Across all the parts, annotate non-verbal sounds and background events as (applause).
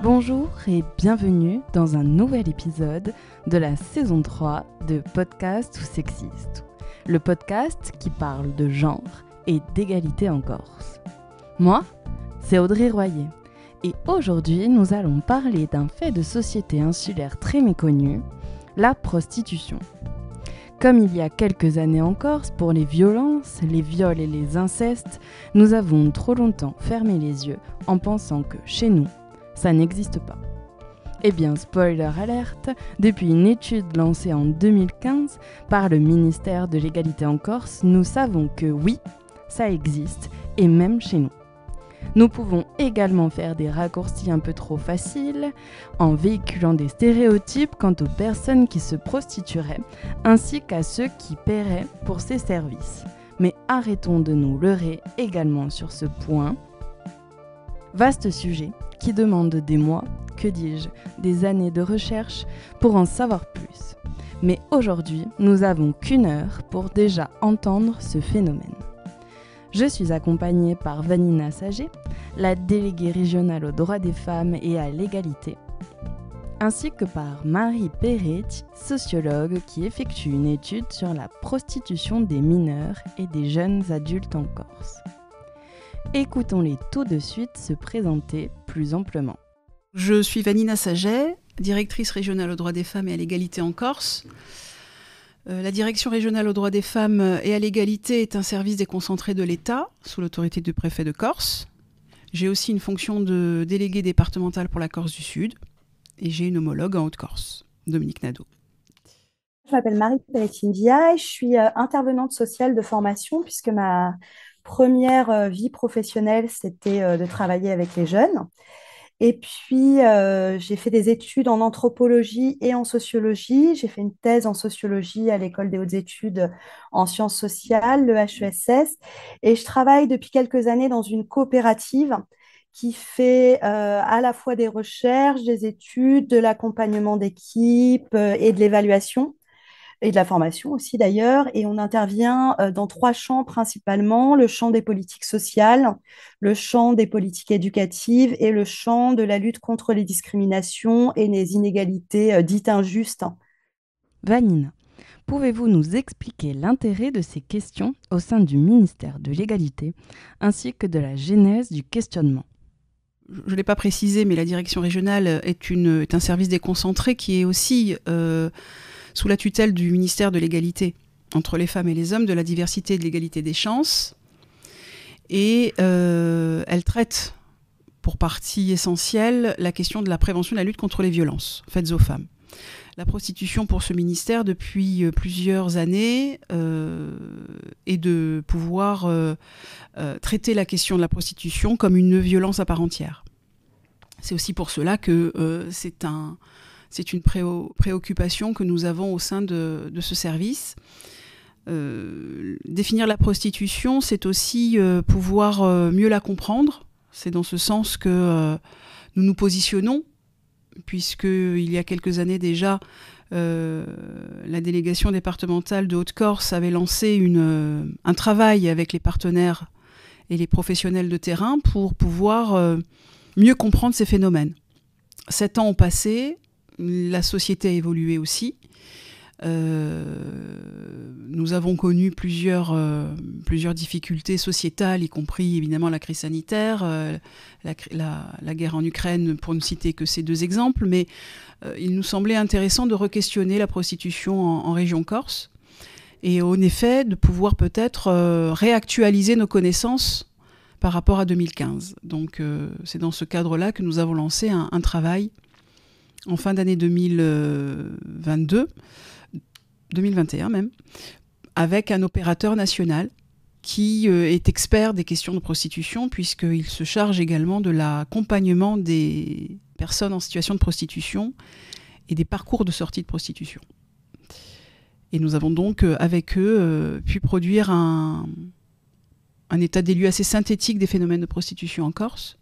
Bonjour et bienvenue dans un nouvel épisode de la saison 3 de Podcast ou Sexiste, le podcast qui parle de genre et d'égalité en Corse. Moi, c'est Audrey Royer et aujourd'hui nous allons parler d'un fait de société insulaire très méconnu, la prostitution. Comme il y a quelques années en Corse, pour les violences, les viols et les incestes, nous avons trop longtemps fermé les yeux en pensant que chez nous, ça n'existe pas. Eh bien, spoiler alerte, depuis une étude lancée en 2015 par le ministère de l'égalité en Corse, nous savons que oui, ça existe, et même chez nous. Nous pouvons également faire des raccourcis un peu trop faciles en véhiculant des stéréotypes quant aux personnes qui se prostitueraient, ainsi qu'à ceux qui paieraient pour ces services. Mais arrêtons de nous leurrer également sur ce point. Vaste sujet qui demande des mois, que dis-je, des années de recherche pour en savoir plus. Mais aujourd'hui, nous avons qu'une heure pour déjà entendre ce phénomène. Je suis accompagnée par Vanina Sager, la déléguée régionale aux droits des femmes et à l'égalité, ainsi que par Marie Perret, sociologue qui effectue une étude sur la prostitution des mineurs et des jeunes adultes en Corse. Écoutons-les tout de suite se présenter plus amplement. Je suis Vanina Saget, directrice régionale aux droits des femmes et à l'égalité en Corse. Euh, la direction régionale aux droits des femmes et à l'égalité est un service déconcentré de l'État sous l'autorité du préfet de Corse. J'ai aussi une fonction de déléguée départementale pour la Corse du Sud et j'ai une homologue en Haute-Corse, Dominique Nadeau. Je m'appelle Marie Pelletini-Via et je suis euh, intervenante sociale de formation puisque ma, première euh, vie professionnelle, c'était euh, de travailler avec les jeunes. Et puis, euh, j'ai fait des études en anthropologie et en sociologie. J'ai fait une thèse en sociologie à l'École des hautes études en sciences sociales, le HESS. Et je travaille depuis quelques années dans une coopérative qui fait à la fois des recherches, des études, de l'accompagnement d'équipes et de l'évaluation et de la formation aussi d'ailleurs. Et on intervient euh, dans trois champs principalement, le champ des politiques sociales, le champ des politiques éducatives et le champ de la lutte contre les discriminations et les inégalités euh, dites injustes. Vanine, pouvez-vous nous expliquer l'intérêt de ces questions au sein du ministère de l'égalité ainsi que de la genèse du questionnement je ne l'ai pas précisé, mais la direction régionale est, une, un service déconcentré qui est aussi euh, sous la tutelle du ministère de l'égalité entre les femmes et les hommes, de la diversité et de l'égalité des chances. Et euh, elle traite, pour partie essentielle, la question de la prévention de la lutte contre les violences faites aux femmes. La prostitution pour ce ministère depuis euh, plusieurs années euh, est de pouvoir traiter la question de la prostitution comme une violence à part entière. C'est aussi pour cela que c'est un, c'est une préoccupation que nous avons au sein de, ce service. Euh, définir la prostitution, c'est aussi euh, pouvoir euh, mieux la comprendre. C'est dans ce sens que nous nous positionnons, puisque il y a quelques années déjà, la délégation départementale de Haute-Corse avait lancé un travail avec les partenaires et les professionnels de terrain pour pouvoir mieux comprendre ces phénomènes. Sept ans ont passé, la société a évolué aussi. Euh, nous avons connu plusieurs, euh, plusieurs difficultés sociétales, y compris évidemment la crise sanitaire, euh, la, guerre en Ukraine, pour ne citer que ces deux exemples, mais il nous semblait intéressant de re-questionner la prostitution en, région Corse et en effet de pouvoir peut-être réactualiser nos connaissances par rapport à 2015. Donc c'est dans ce cadre-là que nous avons lancé un, un travail en fin d'année 2022, 2021 même, avec un opérateur national qui euh, est expert des questions de prostitution, puisqu'il se charge également de l'accompagnement des personnes en situation de prostitution et des parcours de sortie de prostitution. Et nous avons donc, euh, avec eux, euh, pu produire un, un état des lieux assez synthétique des phénomènes de prostitution en Corse,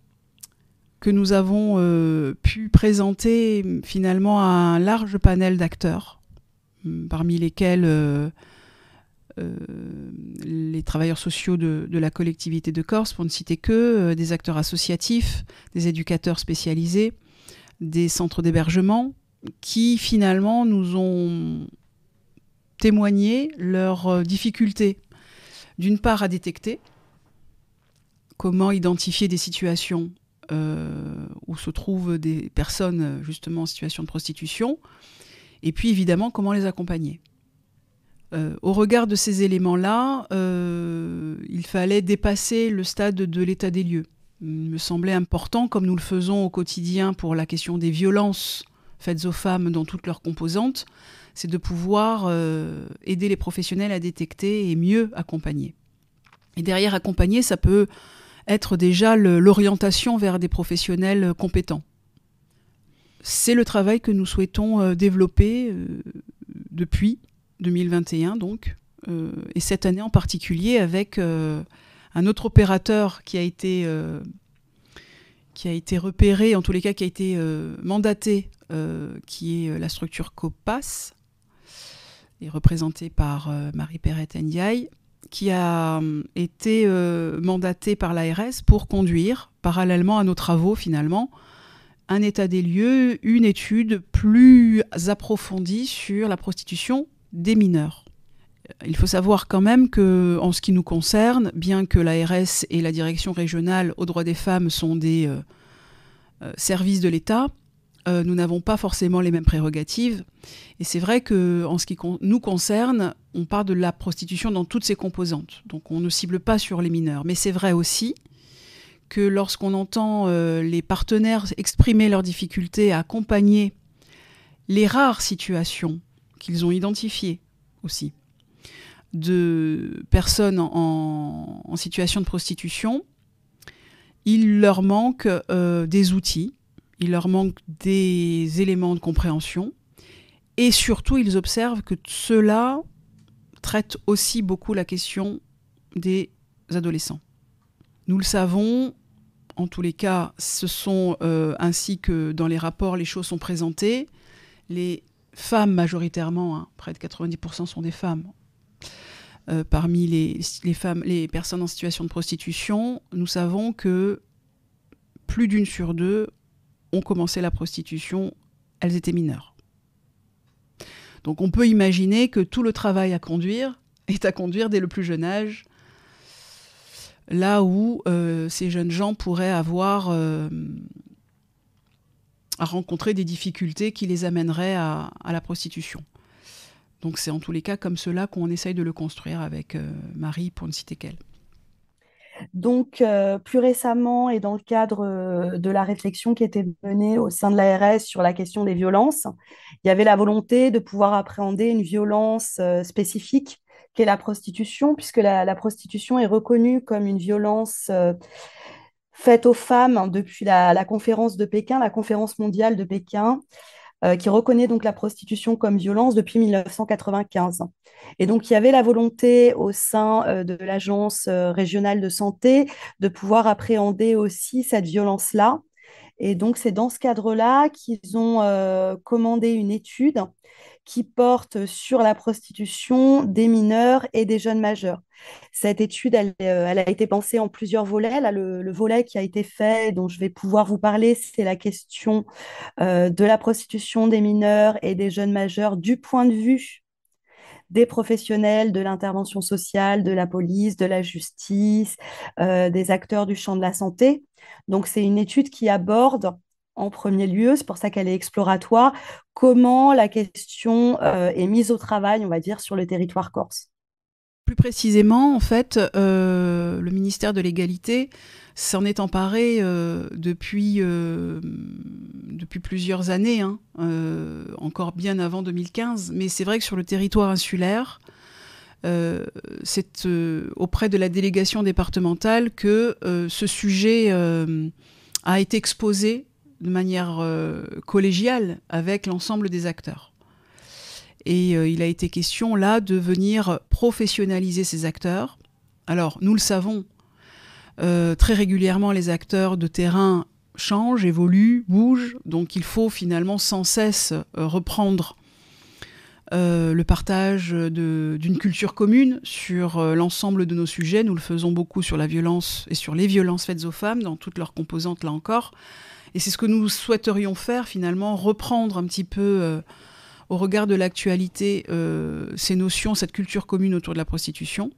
que nous avons euh, pu présenter finalement à un large panel d'acteurs, hum, parmi lesquels euh, euh, les travailleurs sociaux de, de, la collectivité de Corse, pour ne citer que, des acteurs associatifs, des éducateurs spécialisés, des centres d'hébergement, qui finalement nous ont témoigné leurs difficultés, d'une part à détecter, comment identifier des situations euh, où se trouvent des personnes euh, justement en situation de prostitution, et puis évidemment comment les accompagner. Euh, au regard de ces éléments-là, il fallait dépasser le stade de l'état des lieux. Il me semblait important, comme nous le faisons au quotidien pour la question des violences faites aux femmes dans toutes leurs composantes, c'est de pouvoir aider les professionnels à détecter et mieux accompagner. Et derrière accompagner, ça peut être déjà l'orientation vers des professionnels euh, compétents. C'est le travail que nous souhaitons euh, développer euh, depuis 2021, donc, et cette année en particulier avec un autre opérateur qui a été qui a été repéré, en tous les cas qui a été mandaté, qui est la structure COPAS, et représentée par Marie-Perrette Ndiaye, qui a euh, été euh, mandaté par l'ARS pour conduire, parallèlement à nos travaux finalement, un état des lieux, une étude plus approfondie sur la prostitution des mineurs. Il faut savoir quand même que, en ce qui nous concerne, bien que l'ARS et la direction régionale aux droits des femmes sont des euh, services de l'État, euh, nous n'avons pas forcément les mêmes prérogatives. Et c'est vrai que, en ce qui nous concerne, on parle de la prostitution dans toutes ses composantes. Donc on ne cible pas sur les mineurs. Mais c'est vrai aussi que lorsqu'on entend euh, les partenaires exprimer leurs difficultés à accompagner les rares situations qu'ils ont identifiées aussi de personnes en, situation de prostitution, il leur manque euh, des outils, il leur manque des éléments de compréhension, et surtout ils observent que cela traite aussi beaucoup la question des adolescents. Nous le savons, en tous les cas, ce sont euh, ainsi que dans les rapports, les choses sont présentées. Les femmes majoritairement, hein, près de 90% sont des femmes. Euh, parmi les, femmes, les personnes en situation de prostitution, nous savons que plus d'une sur deux ont commencé la prostitution, elles étaient mineures. Donc on peut imaginer que tout le travail à conduire (laughs) est à conduire dès le plus jeune âge, là où euh, ces jeunes gens pourraient avoir euh, à rencontrer des difficultés qui les amèneraient à, la prostitution. Donc c'est en tous les cas comme cela qu'on essaye de le construire avec euh, Marie, pour ne citer qu'elle. Donc, euh, plus récemment, et dans le cadre euh, de la réflexion qui était menée au sein de l'ARS sur la question des violences, il y avait la volonté de pouvoir appréhender une violence euh, spécifique qu'est la prostitution, puisque la, prostitution est reconnue comme une violence faite aux femmes depuis la conférence de Pékin, la conférence mondiale de Pékin, euh, qui reconnaît donc la prostitution comme violence depuis 1995. Et donc, il y avait la volonté au sein euh, de l'Agence euh, régionale de santé de pouvoir appréhender aussi cette violence-là. Et donc, c'est dans ce cadre-là qu'ils ont commandé une étude qui porte sur la prostitution des mineurs et des jeunes majeurs. Cette étude, elle, euh, a été pensée en plusieurs volets. le, volet qui a été fait, dont je vais pouvoir vous parler, c'est la question euh, de la prostitution des mineurs et des jeunes majeurs du point de vue des professionnels de l'intervention sociale, de la police, de la justice, euh, des acteurs du champ de la santé. Donc, c'est une étude qui aborde en premier lieu, c'est pour ça qu'elle est exploratoire, comment la question euh, est mise au travail, on va dire, sur le territoire corse. Plus précisément, en fait, euh, le ministère de l'égalité s'en est emparé euh, depuis, depuis plusieurs années, hein, encore bien avant 2015. Mais c'est vrai que sur le territoire insulaire, c'est auprès de la délégation départementale que ce sujet a été exposé de manière euh, collégiale avec l'ensemble des acteurs. Et euh, il a été question là de venir professionnaliser ces acteurs. Alors, nous le savons, euh, très régulièrement, les acteurs de terrain changent, évoluent, bougent. Donc il faut finalement sans cesse reprendre le partage d'une culture commune sur l'ensemble de nos sujets. Nous le faisons beaucoup sur la violence et sur les violences faites aux femmes, dans toutes leurs composantes là encore. Et c'est ce que nous souhaiterions faire finalement, reprendre un petit peu euh, au regard de l'actualité euh, ces notions, cette culture commune autour de la prostitution.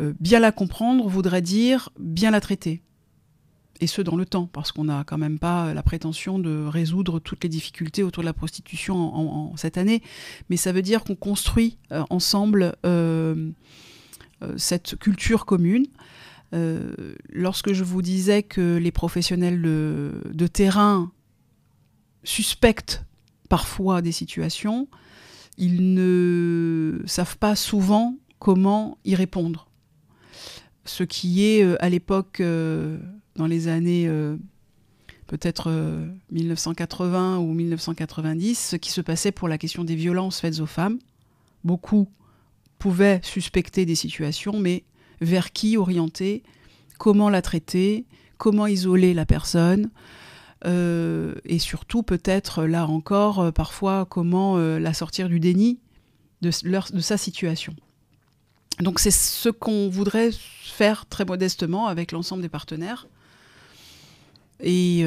Euh, bien la comprendre voudrait dire bien la traiter. Et ce, dans le temps, parce qu'on n'a quand même pas la prétention de résoudre toutes les difficultés autour de la prostitution en cette année. Mais ça veut dire qu'on construit ensemble cette culture commune. Euh, lorsque je vous disais que les professionnels de, terrain suspectent parfois des situations, ils ne savent pas souvent comment y répondre. Ce qui est euh, à l'époque, euh, dans les années peut-être 1980 ou 1990, ce qui se passait pour la question des violences faites aux femmes. Beaucoup pouvaient suspecter des situations, mais vers qui orienter, comment la traiter, comment isoler la personne. Euh, et surtout peut-être là encore euh, parfois comment euh, la sortir du déni de, sa situation. Donc c'est ce qu'on voudrait faire très modestement avec l'ensemble des partenaires et,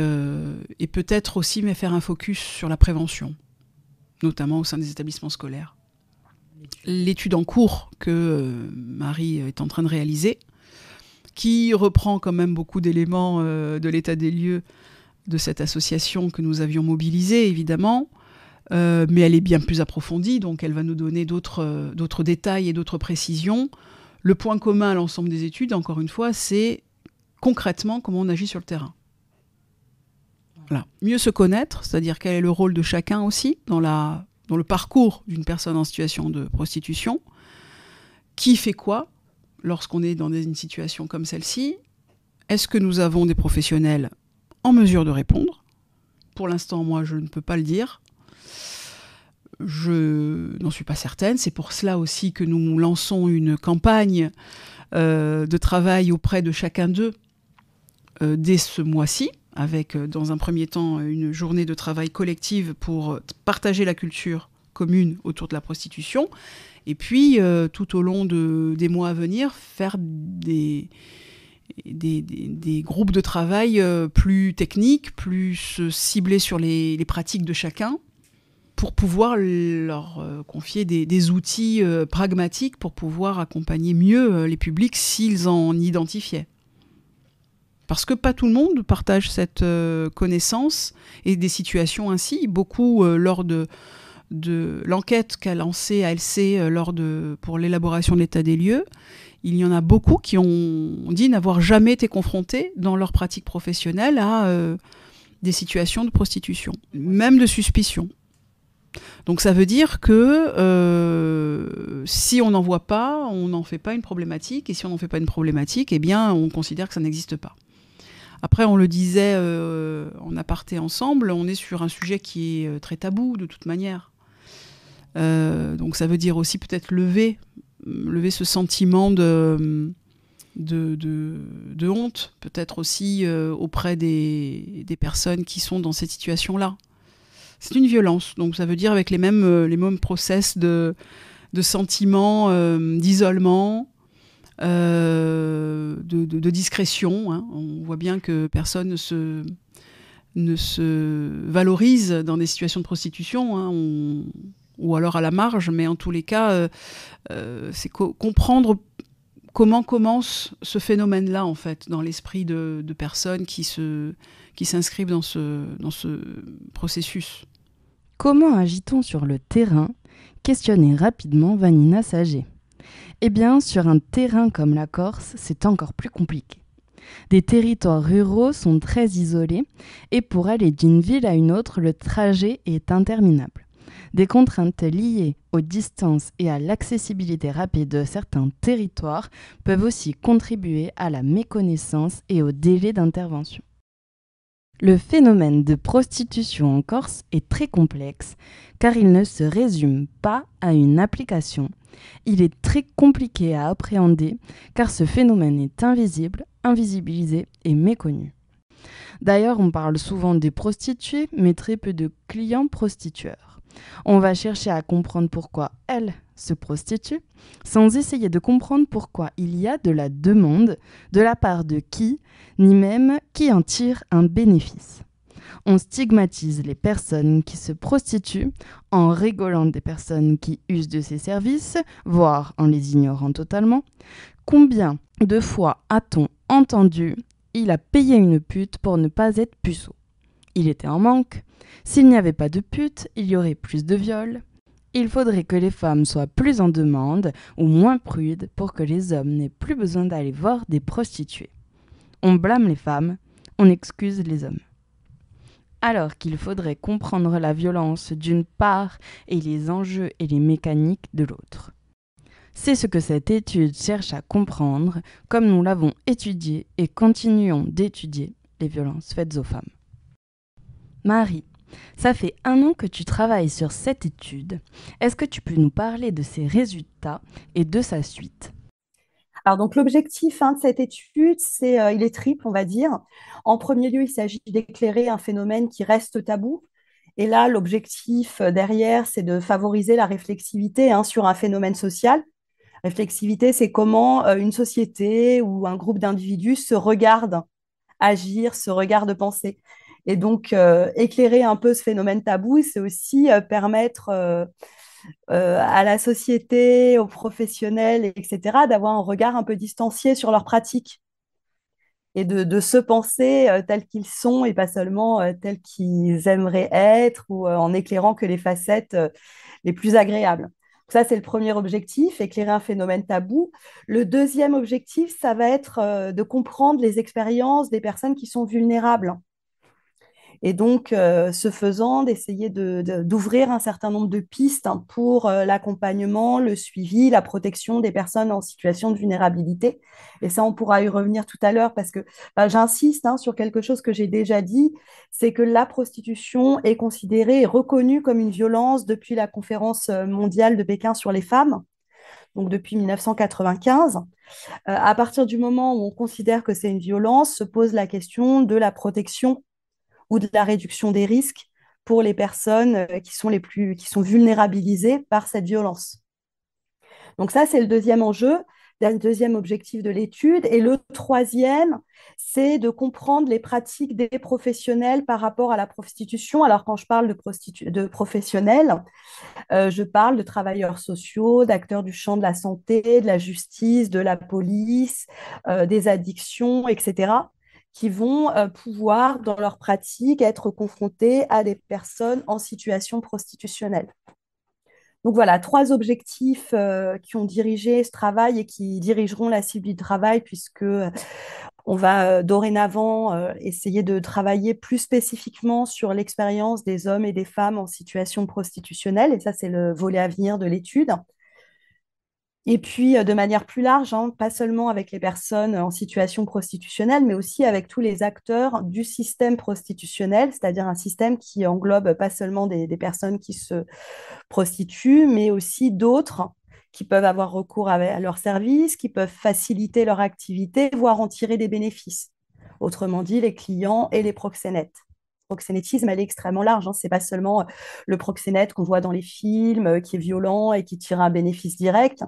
peut-être aussi faire un focus sur la prévention, notamment au sein des établissements scolaires l'étude en cours que euh, Marie est en train de réaliser, qui reprend quand même beaucoup d'éléments euh, de l'état des lieux de cette association que nous avions mobilisée, évidemment. Euh, mais elle est bien plus approfondie, donc elle va nous donner d'autres détails et d'autres précisions. Le point commun à l'ensemble des études, encore une fois, c'est concrètement comment on agit sur le terrain. Mieux se connaître, c'est-à-dire quel est le rôle de chacun aussi dans la dans le parcours d'une personne en situation de prostitution, qui fait quoi lorsqu'on est dans une situation comme celle-ci Est-ce que nous avons des professionnels en mesure de répondre Pour l'instant, moi, je ne peux pas le dire. Je n'en suis pas certaine. C'est pour cela aussi que nous lançons une campagne euh, de travail auprès de chacun d'eux euh, dès ce mois-ci avec euh, dans un premier temps une journée de travail collective pour euh, partager la culture commune autour de la prostitution, et puis euh, tout au long des mois à venir, faire des, groupes de travail plus techniques, plus ciblés sur les, pratiques de chacun, pour pouvoir leur confier des, outils pragmatiques pour pouvoir accompagner mieux les publics s'ils en identifiaient. Parce que pas tout le monde partage cette euh, connaissance et des situations ainsi. Beaucoup, euh, lors de, l'enquête qu'a lancée ALC euh, lors de, pour l'élaboration de l'état des lieux, il y en a beaucoup qui ont dit n'avoir jamais été confrontés dans leur pratique professionnelle à des situations de prostitution, même de suspicion. Donc ça veut dire que si on n'en voit pas, on n'en fait pas une problématique, et si on n'en fait pas une problématique, eh bien on considère que ça n'existe pas. Après, on le disait on euh, en aparté ensemble, on est sur un sujet qui est euh, très tabou de toute manière. Euh, donc ça veut dire aussi peut-être lever, lever ce sentiment de... De, honte, peut-être aussi auprès des, personnes qui sont dans cette situation-là. C'est une violence, donc ça veut dire avec les mêmes, les mêmes process de, de sentiments d'isolement, euh, de, discrétion. Hein. On voit bien que personne ne se, ne se valorise dans des situations de prostitution. Hein. ou alors à la marge, mais en tous les cas, euh, euh, c'est comprendre comment commence ce phénomène-là, en fait, dans l'esprit de, personnes qui s'inscrivent qui dans, ce, dans ce processus. Comment agit-on sur le terrain Questionnez rapidement Vanina Sager. Eh bien, sur un terrain comme la Corse, c'est encore plus compliqué. Des territoires ruraux sont très isolés et pour aller d'une ville à une autre, le trajet est interminable. Des contraintes liées aux distances et à l'accessibilité rapide de certains territoires peuvent aussi contribuer à la méconnaissance et au délai d'intervention. Le phénomène de prostitution en Corse est très complexe car il ne se résume pas à une application. Il est très compliqué à appréhender car ce phénomène est invisible, invisibilisé et méconnu. D'ailleurs, on parle souvent des prostituées mais très peu de clients prostitueurs. On va chercher à comprendre pourquoi elles se prostituent, sans essayer de comprendre pourquoi il y a de la demande, de la part de qui, ni même qui en tire un bénéfice. On stigmatise les personnes qui se prostituent en rigolant des personnes qui usent de ces services, voire en les ignorant totalement. Combien de fois a-t-on entendu il a payé une pute pour ne pas être puceau Il était en manque. S'il n'y avait pas de pute, il y aurait plus de viols, il faudrait que les femmes soient plus en demande ou moins prudes pour que les hommes n'aient plus besoin d'aller voir des prostituées. On blâme les femmes, on excuse les hommes. Alors qu'il faudrait comprendre la violence d'une part et les enjeux et les mécaniques de l'autre. C'est ce que cette étude cherche à comprendre, comme nous l'avons étudié et continuons d'étudier les violences faites aux femmes. Marie, ça fait un an que tu travailles sur cette étude. Est-ce que tu peux nous parler de ses résultats et de sa suite alors donc l'objectif hein, de cette étude, c'est euh, il est triple, on va dire. En premier lieu, il s'agit d'éclairer un phénomène qui reste tabou. Et là, l'objectif euh, derrière, c'est de favoriser la réflexivité hein, sur un phénomène social. Réflexivité, c'est comment euh, une société ou un groupe d'individus se regarde agir, se regarde penser. Et donc, euh, éclairer un peu ce phénomène tabou, c'est aussi euh, permettre euh, à la société, aux professionnels, etc., d'avoir un regard un peu distancié sur leurs pratiques et de, de se penser tels qu'ils sont et pas seulement tels qu'ils aimeraient être ou en éclairant que les facettes les plus agréables. Ça, c'est le premier objectif, éclairer un phénomène tabou. Le deuxième objectif, ça va être de comprendre les expériences des personnes qui sont vulnérables et donc, euh, ce faisant, d'essayer d'ouvrir un certain nombre de pistes hein, pour euh, l'accompagnement, le suivi, la protection des personnes en situation de vulnérabilité. Et ça, on pourra y revenir tout à l'heure parce que bah, j'insiste hein, sur quelque chose que j'ai déjà dit, c'est que la prostitution est considérée et reconnue comme une violence depuis la conférence euh, mondiale de Pékin sur les femmes donc depuis 1995. à partir du moment où on considère que c'est une violence, se pose la question de la protection ou de la réduction des risques pour les personnes euh, qui sont les plus qui sont vulnérabilisées par cette violence. Donc ça, c'est le deuxième enjeu, le deuxième objectif de l'étude. Et le troisième, c'est de comprendre les pratiques des professionnels par rapport à la prostitution. Alors quand je parle de, professionnels, euh, je parle de travailleurs sociaux, d'acteurs du champ de la santé, de la justice, de la police, euh, des addictions, etc qui vont euh, pouvoir, dans leur pratique, être confrontés à des personnes en situation prostitutionnelle. Donc voilà, trois objectifs euh, qui ont dirigé ce travail et qui dirigeront la cible du travail, puisque euh, on va dorénavant essayer de travailler plus spécifiquement sur l'expérience des hommes et des femmes en situation prostitutionnelle. Et ça, c'est le volet à venir de l'étude. Et puis, euh, de manière plus large, hein, pas seulement avec les personnes en situation prostitutionnelle, mais aussi avec tous les acteurs du système prostitutionnel, c'est-à-dire un système qui englobe pas seulement des personnes qui se prostituent, mais aussi d'autres qui peuvent avoir recours à, leurs services, qui peuvent faciliter leur activité, voire en tirer des bénéfices. Autrement dit, les clients et les proxénètes proxénétisme, elle est extrêmement large. Hein. Ce n'est pas seulement euh, le proxénète qu'on voit dans les films, euh, qui est violent et qui tire un bénéfice direct.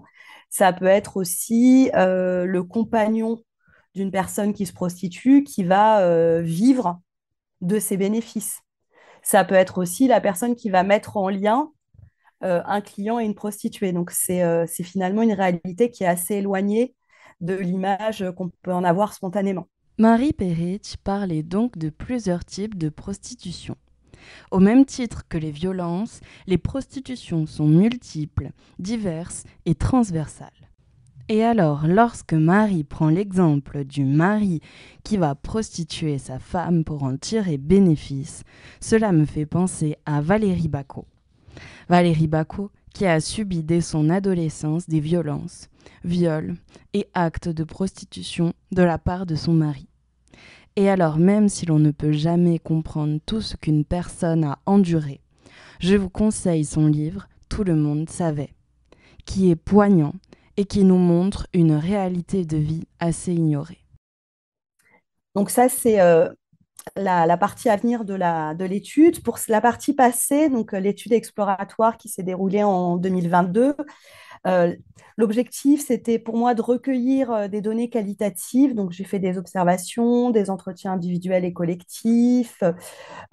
Ça peut être aussi euh, le compagnon d'une personne qui se prostitue, qui va vivre de ses bénéfices. Ça peut être aussi la personne qui va mettre en lien un client et une prostituée. Donc c'est finalement une réalité qui est assez éloignée de l'image qu'on peut en avoir spontanément. Marie Perrich parlait donc de plusieurs types de prostitution. Au même titre que les violences, les prostitutions sont multiples, diverses et transversales. Et alors, lorsque Marie prend l'exemple du mari qui va prostituer sa femme pour en tirer bénéfice, cela me fait penser à Valérie Bacot. Valérie Bacot, qui a subi dès son adolescence des violences, viol et actes de prostitution de la part de son mari. Et alors même si l'on ne peut jamais comprendre tout ce qu'une personne a enduré, je vous conseille son livre Tout le monde savait, qui est poignant et qui nous montre une réalité de vie assez ignorée. Donc ça, c'est euh, la, partie à venir de l'étude. Pour la partie passée, donc euh, l'étude exploratoire qui s'est déroulée en 2022, euh, l'objectif, c'était pour moi de recueillir euh, des données qualitatives. Donc, j'ai fait des observations, des entretiens individuels et collectifs,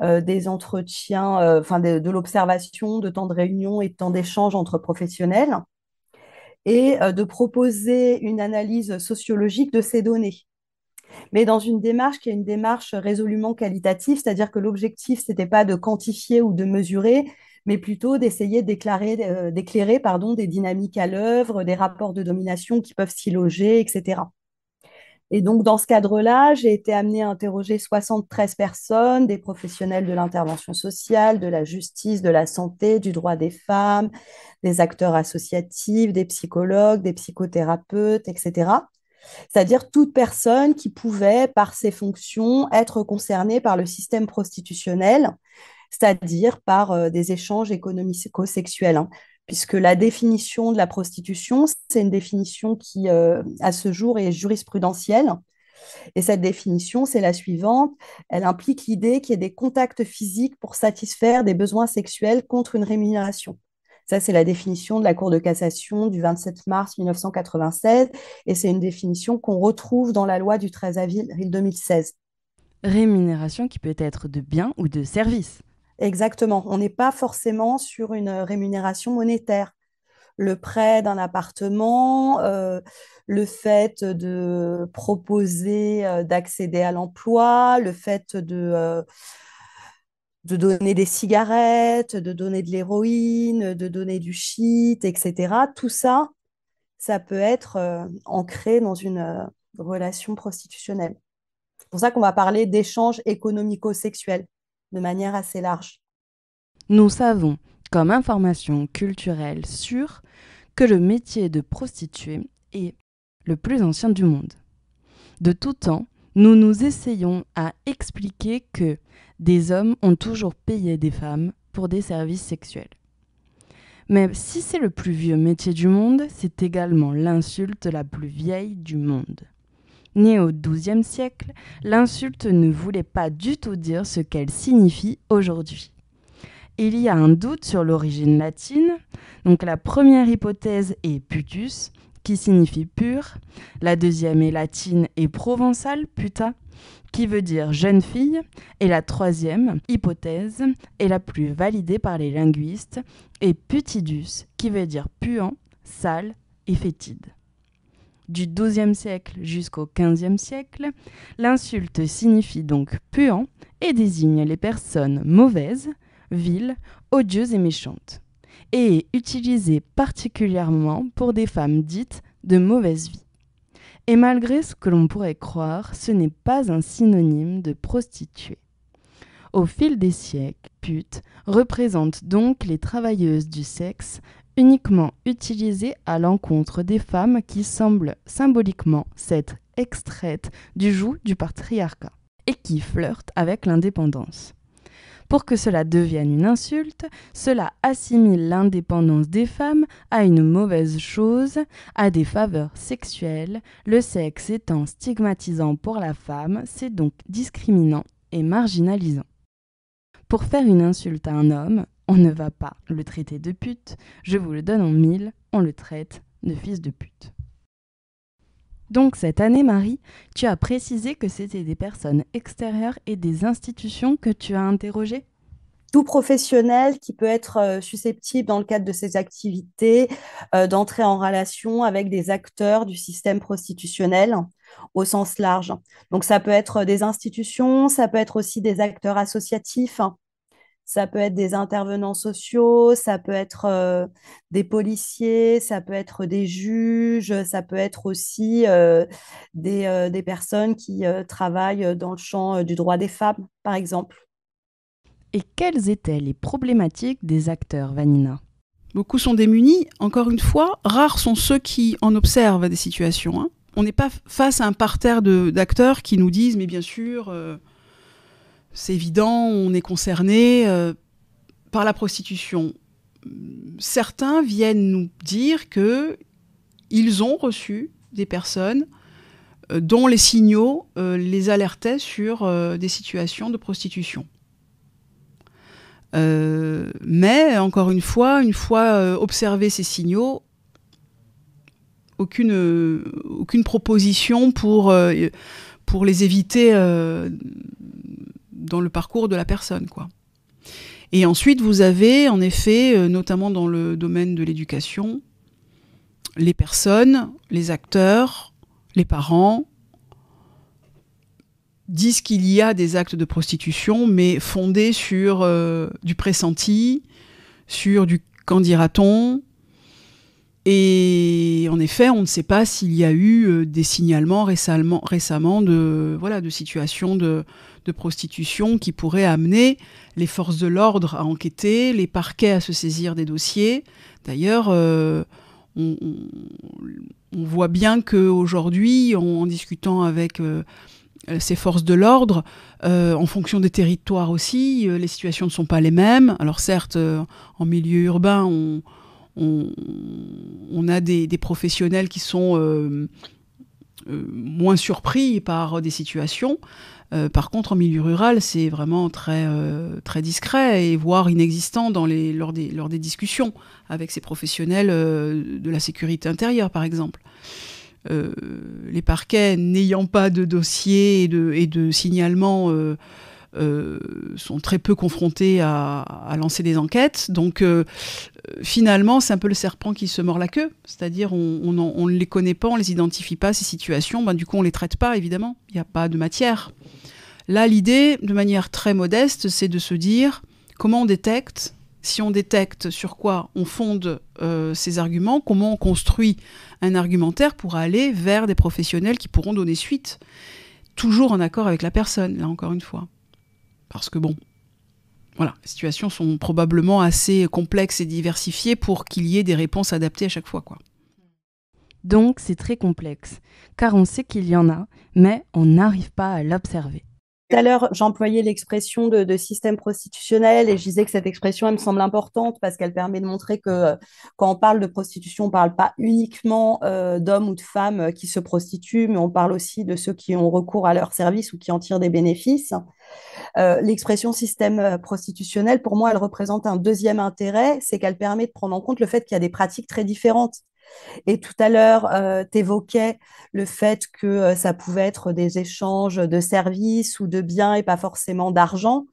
euh, des entretiens, enfin, de, l'observation, de temps de réunion et de temps d'échange entre professionnels et de proposer une analyse sociologique de ces données. Mais dans une démarche qui est une démarche résolument qualitative, c'est-à-dire que l'objectif, ce n'était pas de quantifier ou de mesurer, mais plutôt d'essayer euh, d'éclairer pardon, des dynamiques à l'œuvre, des rapports de domination qui peuvent s'y loger, etc. Et donc, dans ce cadre-là, j'ai été amenée à interroger 73 personnes, des professionnels de l'intervention sociale, de la justice, de la santé, du droit des femmes, des acteurs associatifs, des psychologues, des psychothérapeutes, etc. C'est-à-dire toute personne qui pouvait, par ses fonctions, être concernée par le système prostitutionnel, c'est-à-dire par euh, des échanges économico-sexuels. Hein, puisque la définition de la prostitution, c'est une définition qui, euh, à ce jour, est jurisprudentielle. Et cette définition, c'est la suivante. Elle implique l'idée qu'il y ait des contacts physiques pour satisfaire des besoins sexuels contre une rémunération. Ça, c'est la définition de la Cour de cassation du 27 mars 1996, et c'est une définition qu'on retrouve dans la loi du 13 avril 2016. Rémunération qui peut être de biens ou de services. Exactement. On n'est pas forcément sur une euh, rémunération monétaire. Le prêt d'un appartement, euh, le fait de proposer euh, d'accéder à l'emploi, le fait de, de, donner des cigarettes, de donner de l'héroïne, de donner du shit, etc. Tout ça, ça peut être ancré dans une relation prostitutionnelle. C'est pour ça qu'on va parler d'échanges économico-sexuels de manière assez large. Nous savons, comme information culturelle sûre, que le métier de prostituée est le plus ancien du monde. De tout temps, nous nous essayons à expliquer que des hommes ont toujours payé des femmes pour des services sexuels. Mais si c'est le plus vieux métier du monde, c'est également l'insulte la plus vieille du monde. Née au XIIe siècle, l'insulte ne voulait pas du tout dire ce qu'elle signifie aujourd'hui. Il y a un doute sur l'origine latine, donc la première hypothèse est putus, qui signifie pur, la deuxième est latine et provençale, puta, qui veut dire jeune fille, et la troisième hypothèse est la plus validée par les linguistes, et putidus, qui veut dire puant, sale et fétide. Du XIIe siècle jusqu'au XVe siècle, l'insulte signifie donc puant et désigne les personnes mauvaises, viles, odieuses et méchantes, et est utilisée particulièrement pour des femmes dites de mauvaise vie. Et malgré ce que l'on pourrait croire, ce n'est pas un synonyme de prostituée. Au fil des siècles, pute représente donc les travailleuses du sexe uniquement utilisé à l'encontre des femmes qui semblent symboliquement s'être extraites du joug du patriarcat et qui flirtent avec l'indépendance. Pour que cela devienne une insulte, cela assimile l'indépendance des femmes à une mauvaise chose, à des faveurs sexuelles, le sexe étant stigmatisant pour la femme, c'est donc discriminant et marginalisant. Pour faire une insulte à un homme, on ne va pas le traiter de pute, je vous le donne en mille, on le traite de fils de pute. Donc cette année, Marie, tu as précisé que c'était des personnes extérieures et des institutions que tu as interrogées tout professionnel qui peut être euh, susceptible, dans le cadre de ses activités, euh, d'entrer en relation avec des acteurs du système prostitutionnel au sens large. Donc ça peut être euh, des institutions, ça peut être aussi des acteurs associatifs, hein. Ça peut être des intervenants sociaux, ça peut être euh, des policiers, ça peut être des juges, ça peut être aussi euh, des, euh, des, personnes qui travaillent dans le champ du droit des femmes, par exemple. Et quelles étaient les problématiques des acteurs, Vanina Beaucoup sont démunis, encore une fois, rares sont ceux qui en observent des situations. Hein. On n'est pas face à un parterre d'acteurs qui nous disent, mais bien sûr, c'est évident, on est concerné euh, par la prostitution. Certains viennent nous dire que ils ont reçu des personnes euh, dont les signaux euh, les alertaient sur des situations de prostitution. mais encore une fois, une fois observés ces signaux, aucune, aucune proposition pour, pour les éviter dans le parcours de la personne, quoi. Et ensuite, vous avez, en effet, euh, notamment dans le domaine de l'éducation, les personnes, les acteurs, les parents disent qu'il y a des actes de prostitution, mais fondés sur euh, du pressenti, sur du qu'en dira-t-on. Et en effet, on ne sait pas s'il y a eu euh, des signalements récemment, récemment de, voilà, de situations de, de prostitution qui pourrait amener les forces de l'ordre à enquêter, les parquets à se saisir des dossiers. D'ailleurs, euh, on, voit bien qu'aujourd'hui, en, en discutant avec euh, ces forces de l'ordre, euh, en fonction des territoires aussi, les situations ne sont pas les mêmes. Alors certes, en milieu urbain, on, a des, professionnels qui sont... moins surpris par des situations, euh, par contre, en milieu rural, c'est vraiment très, euh, très discret et voire inexistant dans les, lors, des, lors des discussions avec ces professionnels euh, de la sécurité intérieure, par exemple. les parquets n'ayant pas de dossier et de, et de signalement euh, sont très peu confrontés à, lancer des enquêtes. Donc euh, finalement, c'est un peu le serpent qui se mord la queue. C'est-à-dire, on, ne les connaît pas, on ne les identifie pas, ces situations. Ben, du coup, on ne les traite pas, évidemment. Il n'y a pas de matière. Là, l'idée, de manière très modeste, c'est de se dire comment on détecte, si on détecte sur quoi on fonde ses euh, ces arguments, comment on construit un argumentaire pour aller vers des professionnels qui pourront donner suite, toujours en accord avec la personne, là encore une fois. Parce que bon, voilà, les situations sont probablement assez complexes et diversifiées pour qu'il y ait des réponses adaptées à chaque fois. Quoi. Donc c'est très complexe, car on sait qu'il y en a, mais on n'arrive pas à l'observer. Tout à l'heure, j'employais l'expression de, système prostitutionnel et je disais que cette expression, elle me semble importante parce qu'elle permet de montrer que euh, quand on parle de prostitution, on ne parle pas uniquement euh, d'hommes ou de femmes euh, qui se prostituent, mais on parle aussi de ceux qui ont recours à leurs services ou qui en tirent des bénéfices. l'expression système prostitutionnel, pour moi, elle représente un deuxième intérêt, c'est qu'elle permet de prendre en compte le fait qu'il y a des pratiques très différentes. Et tout à l'heure, euh, tu évoquais le fait que euh, ça pouvait être des échanges de services ou de biens et pas forcément d'argent.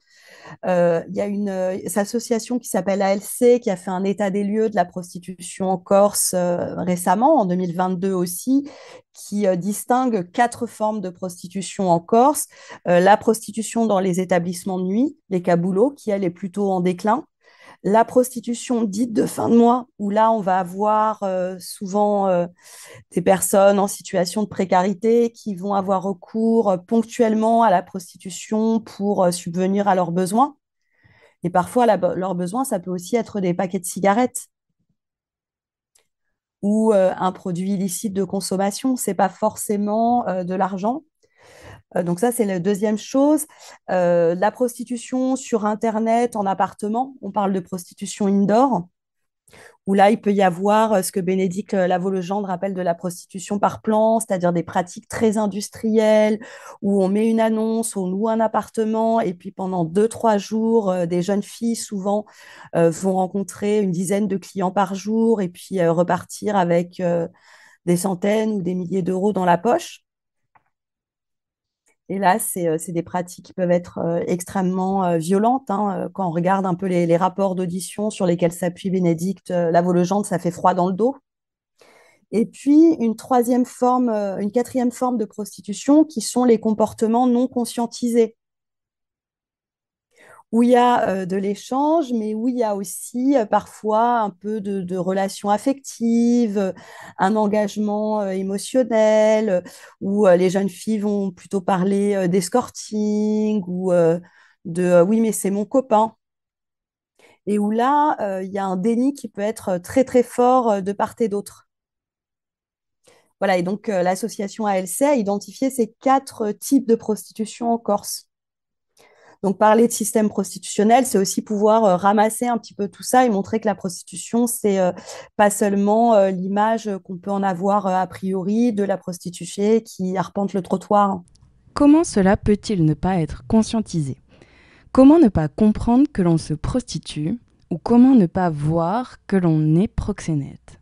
Euh, il y a une, une association qui s'appelle ALC qui a fait un état des lieux de la prostitution en Corse récemment, en 2022 aussi, qui distingue quatre formes de prostitution en Corse. la prostitution dans les établissements de nuit, les caboulots, qui elle est plutôt en déclin la prostitution dite de fin de mois, où là, on va avoir euh, souvent euh, des personnes en situation de précarité qui vont avoir recours euh, ponctuellement à la prostitution pour subvenir à leurs besoins. Et parfois, leurs besoins, ça peut aussi être des paquets de cigarettes ou un produit illicite de consommation. C'est pas forcément de l'argent, euh, donc ça, c'est la deuxième chose. Euh, la prostitution sur Internet, en appartement, on parle de prostitution indoor où là, il peut y avoir euh, ce que Bénédicte lavaux legendre appelle de la prostitution par plan, c'est-à-dire des pratiques très industrielles, où on met une annonce, on loue un appartement, et puis pendant deux, trois jours, des jeunes filles, souvent, vont rencontrer une dizaine de clients par jour, et puis repartir avec des centaines ou des milliers d'euros dans la poche. Et là, euh, c'est des pratiques qui peuvent être euh, extrêmement euh, violentes. Hein, quand on regarde un peu les, rapports d'audition sur lesquels s'appuie Bénédicte, la volegente, ça fait froid dans le dos. Et puis, une troisième forme, une quatrième forme de prostitution qui sont les comportements non conscientisés où il y a euh, de l'échange, mais où il y a aussi euh, parfois un peu de, relations affectives, un engagement euh, émotionnel, où les jeunes filles vont plutôt parler d'escorting ou de oui mais c'est mon copain. Et où là, il y a un déni qui peut être très très fort de part et d'autre. Voilà, et donc l'association ALC a identifié ces quatre types de prostitution en Corse. Donc parler de système prostitutionnel, c'est aussi pouvoir euh, ramasser un petit peu tout ça et montrer que la prostitution, c'est euh, pas seulement euh, l'image qu'on peut en avoir a priori de la prostituée qui arpente le trottoir. Comment cela peut-il ne pas être conscientisé Comment ne pas comprendre que l'on se prostitue ou comment ne pas voir que l'on est proxénète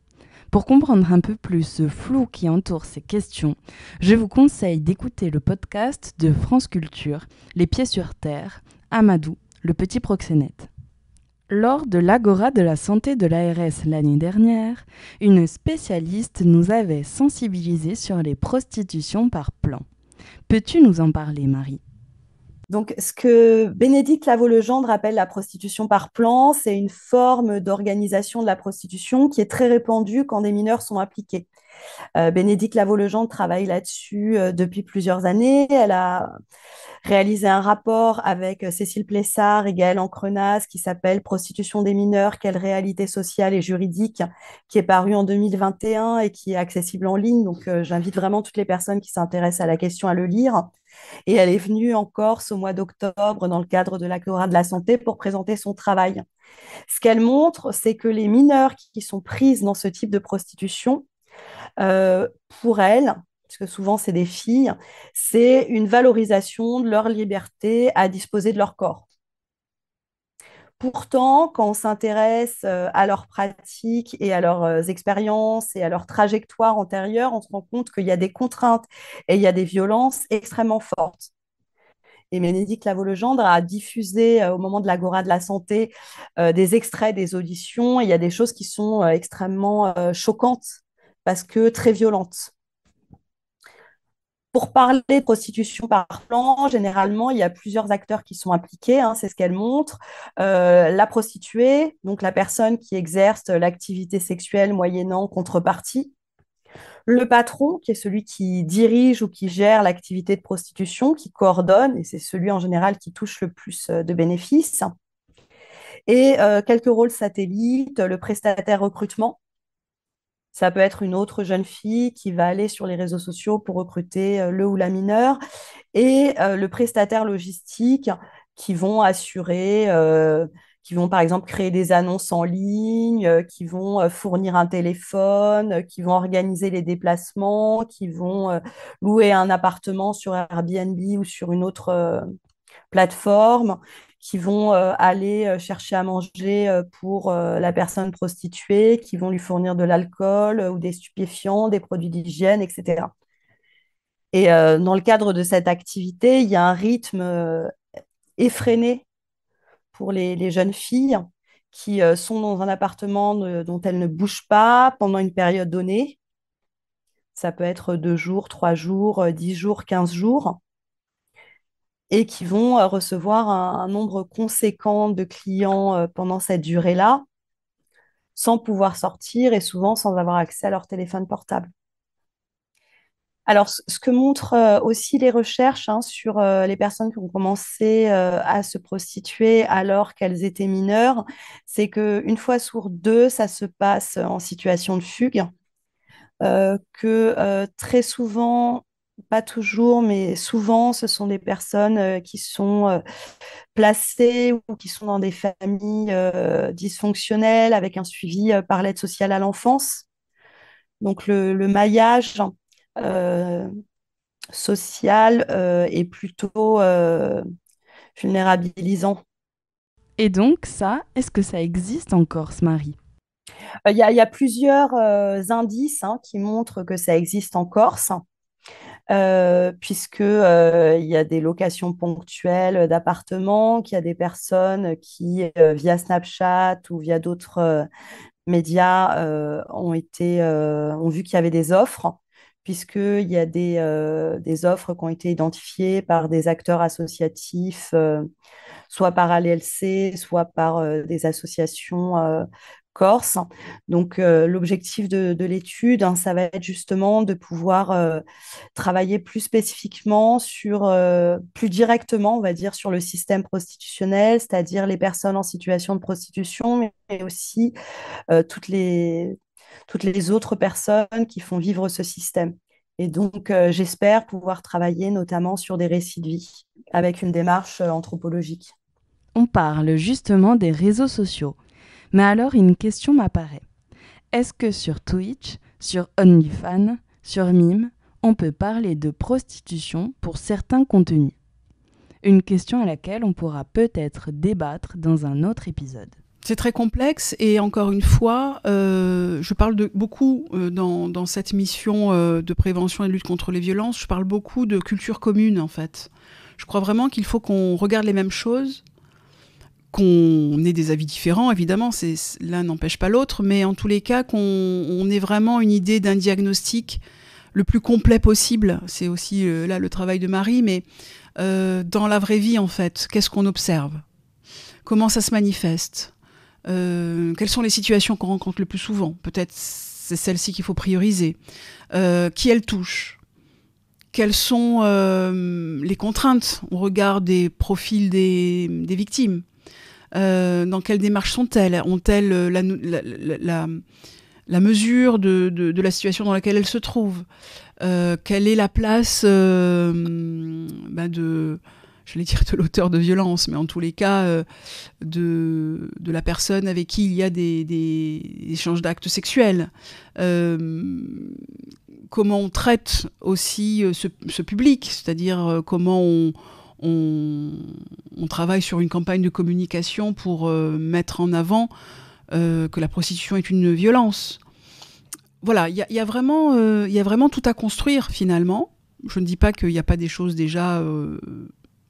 pour comprendre un peu plus ce flou qui entoure ces questions, je vous conseille d'écouter le podcast de France Culture, Les Pieds sur Terre, Amadou, le petit proxénète. Lors de l'Agora de la santé de l'ARS l'année dernière, une spécialiste nous avait sensibilisés sur les prostitutions par plan. Peux-tu nous en parler, Marie donc, ce que Bénédicte Lavaux-Legendre appelle la prostitution par plan, c'est une forme d'organisation de la prostitution qui est très répandue quand des mineurs sont impliqués. Euh, Bénédicte Lavaux-Legendre travaille là-dessus euh, depuis plusieurs années. Elle a réalisé un rapport avec euh, Cécile Plessard et Gaëlle Encrenas qui s'appelle Prostitution des mineurs, quelle réalité sociale et juridique, qui est paru en 2021 et qui est accessible en ligne. Donc, euh, j'invite vraiment toutes les personnes qui s'intéressent à la question à le lire. Et elle est venue en Corse au mois d'octobre dans le cadre de la chorale de la Santé pour présenter son travail. Ce qu'elle montre, c'est que les mineurs qui sont prises dans ce type de prostitution, euh, pour elles, parce que souvent c'est des filles, c'est une valorisation de leur liberté à disposer de leur corps. Pourtant, quand on s'intéresse euh, à leurs pratiques et à leurs euh, expériences et à leurs trajectoires antérieures, on se rend compte qu'il y a des contraintes et il y a des violences extrêmement fortes. Et Bénédicte lavaux legendre a diffusé euh, au moment de l'Agora de la Santé des extraits des auditions. il y a des choses qui sont extrêmement choquantes parce que très violentes. Pour parler de prostitution par plan, généralement, il y a plusieurs acteurs qui sont impliqués, hein, c'est ce qu'elle montre. Euh, la prostituée, donc la personne qui exerce l'activité sexuelle moyennant contrepartie. Le patron, qui est celui qui dirige ou qui gère l'activité de prostitution, qui coordonne, et c'est celui en général qui touche le plus euh, de bénéfices. Et euh, quelques rôles satellites, le prestataire recrutement, ça peut être une autre jeune fille qui va aller sur les réseaux sociaux pour recruter euh, le ou la mineur. et euh, le prestataire logistique qui vont assurer, euh, qui vont par exemple créer des annonces en ligne, qui vont fournir un téléphone, qui vont organiser les déplacements, qui vont louer un appartement sur Airbnb ou sur une autre plateforme, qui vont euh, aller euh, chercher à manger euh, pour la personne prostituée, qui vont lui fournir de l'alcool ou des stupéfiants, des produits d'hygiène, etc. Et dans le cadre de cette activité, il y a un rythme effréné pour les, jeunes filles qui sont dans un appartement dont elles ne bougent pas pendant une période donnée. Ça peut être deux jours, trois jours, dix jours, quinze jours et qui vont euh, recevoir un, nombre conséquent de clients euh, pendant cette durée-là, sans pouvoir sortir et souvent sans avoir accès à leur téléphone portable. Alors, ce que montrent euh, aussi les recherches hein, sur les personnes qui ont commencé à se prostituer alors qu'elles étaient mineures, c'est qu'une fois sur deux, ça se passe en situation de fugue, que très souvent, pas toujours, mais souvent, ce sont des personnes euh, qui sont euh, placées ou qui sont dans des familles euh, dysfonctionnelles avec un suivi par l'aide sociale à l'enfance. Donc le, maillage social est plutôt vulnérabilisant. Et donc ça, est-ce que ça existe en Corse, Marie il y, a plusieurs indices hein, qui montrent que ça existe en Corse. Euh, puisque euh, il y a des locations ponctuelles d'appartements, qu'il y a des personnes qui, euh, via Snapchat ou via d'autres médias, ont, été, ont vu qu'il y avait des offres puisqu'il y a des, offres qui ont été identifiées par des acteurs associatifs, soit par ALLC, soit par des associations Corse. Donc, euh, l'objectif de, l'étude, hein, ça va être justement de pouvoir euh, travailler plus spécifiquement sur, euh, plus directement, on va dire, sur le système prostitutionnel, c'est-à-dire les personnes en situation de prostitution, mais aussi toutes, les, toutes les autres personnes qui font vivre ce système. Et donc, j'espère pouvoir travailler notamment sur des récits de vie avec une démarche anthropologique. On parle justement des réseaux sociaux. Mais alors une question m'apparaît. Est-ce que sur Twitch, sur OnlyFans, sur Mime, on peut parler de prostitution pour certains contenus Une question à laquelle on pourra peut-être débattre dans un autre épisode. C'est très complexe et encore une fois, euh, je parle de, beaucoup euh, dans, cette mission euh, de prévention et de lutte contre les violences, je parle beaucoup de culture commune en fait. Je crois vraiment qu'il faut qu'on regarde les mêmes choses, qu'on ait des avis différents, évidemment, c'est, l'un n'empêche pas l'autre, mais en tous les cas, qu'on ait vraiment une idée d'un diagnostic le plus complet possible. C'est aussi euh, là le travail de Marie, mais euh, dans la vraie vie, en fait, qu'est-ce qu'on observe Comment ça se manifeste euh, Quelles sont les situations qu'on rencontre le plus souvent Peut-être c'est celle-ci qu'il faut prioriser. qui elle touche quelles sont les contraintes On regarde des profils des victimes euh, dans quelles démarches sont-elles Ont-elles euh, la, mesure de, la situation dans laquelle elles se trouvent euh, Quelle est la place bah, de je vais dire de l'auteur de violence, mais en tous les cas de, la personne avec qui il y a des, échanges d'actes sexuels. comment on traite aussi ce, ce public, c'est-à-dire comment on, on, travaille sur une campagne de communication pour euh, mettre en avant euh, que la prostitution est une violence. Voilà, il y, euh, y, a vraiment tout à construire finalement. Je ne dis pas qu'il n'y a pas des choses déjà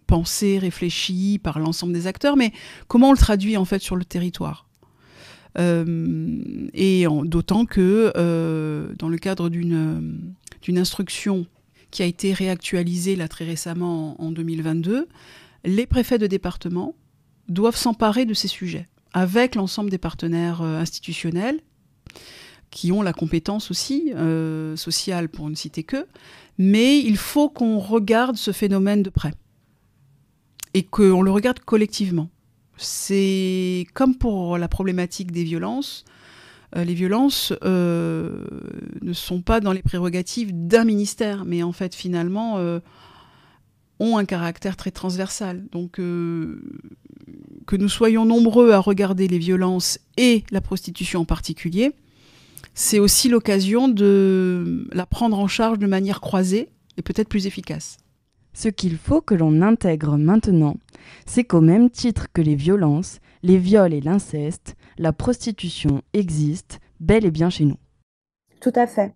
pensées, réfléchies par l'ensemble des acteurs, mais comment on le traduit en fait sur le territoire Et d'autant que dans le cadre d'une instruction qui a été réactualisé là très récemment en 2022, les préfets de département doivent s'emparer de ces sujets avec l'ensemble des partenaires euh, institutionnels qui ont la compétence aussi euh, sociale pour ne citer que, mais il faut qu'on regarde ce phénomène de près et qu'on le regarde collectivement. C'est comme pour la problématique des violences, euh, les violences euh, ne sont pas dans les prérogatives d'un ministère, mais en fait finalement euh, ont un caractère très transversal. Donc que nous soyons nombreux à regarder les violences et la prostitution en particulier, c'est aussi l'occasion de la prendre en charge de manière croisée et peut-être plus efficace. Ce qu'il faut que l'on intègre maintenant, c'est qu'au même titre que les violences, les viols et l'inceste, la prostitution existe bel et bien chez nous. Tout à fait.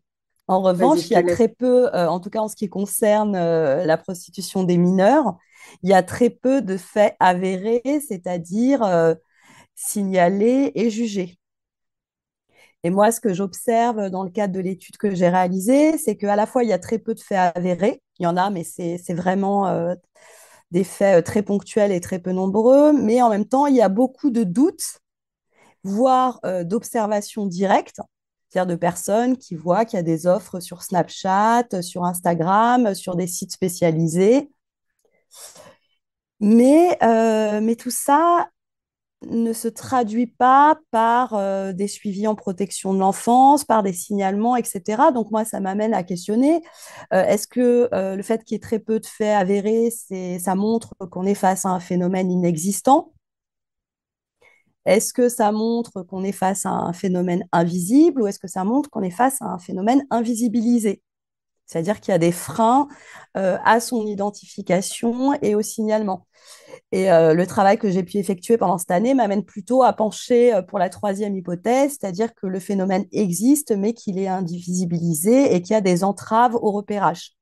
En revanche, il y a très peu, euh, en tout cas en ce qui concerne euh, la prostitution des mineurs, il y a très peu de faits avérés, c'est-à-dire euh, signalés et jugés. Et moi, ce que j'observe dans le cadre de l'étude que j'ai réalisée, c'est qu'à la fois, il y a très peu de faits avérés, il y en a, mais c'est vraiment des faits très ponctuels et très peu nombreux, mais en même temps, il y a beaucoup de doutes voire euh, d'observation directe, c'est-à-dire de personnes qui voient qu'il y a des offres sur Snapchat, sur Instagram, sur des sites spécialisés. Mais, euh, mais tout ça ne se traduit pas par euh, des suivis en protection de l'enfance, par des signalements, etc. Donc moi, ça m'amène à questionner, est-ce que le fait qu'il y ait très peu de faits avérés, ça montre qu'on est face à un phénomène inexistant est-ce que ça montre qu'on est face à un phénomène invisible ou est-ce que ça montre qu'on est face à un phénomène invisibilisé C'est-à-dire qu'il y a des freins euh, à son identification et au signalement. Et euh, le travail que j'ai pu effectuer pendant cette année m'amène plutôt à pencher euh, pour la troisième hypothèse, c'est-à-dire que le phénomène existe mais qu'il est indivisibilisé et qu'il y a des entraves au repérage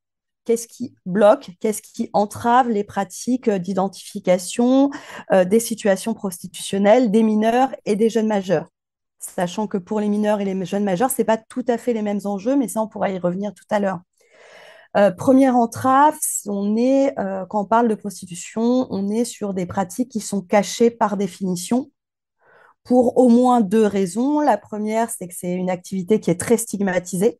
qu'est-ce qui bloque, qu'est-ce qui entrave les pratiques euh, d'identification euh, des situations prostitutionnelles des mineurs et des jeunes majeurs. Sachant que pour les mineurs et les jeunes majeurs, ce n'est pas tout à fait les mêmes enjeux, mais ça, on pourra y revenir tout à l'heure. Euh, première entrave, on est, quand on parle de prostitution, on est sur des pratiques qui sont cachées par définition pour au moins deux raisons. La première, c'est que c'est une activité qui est très stigmatisée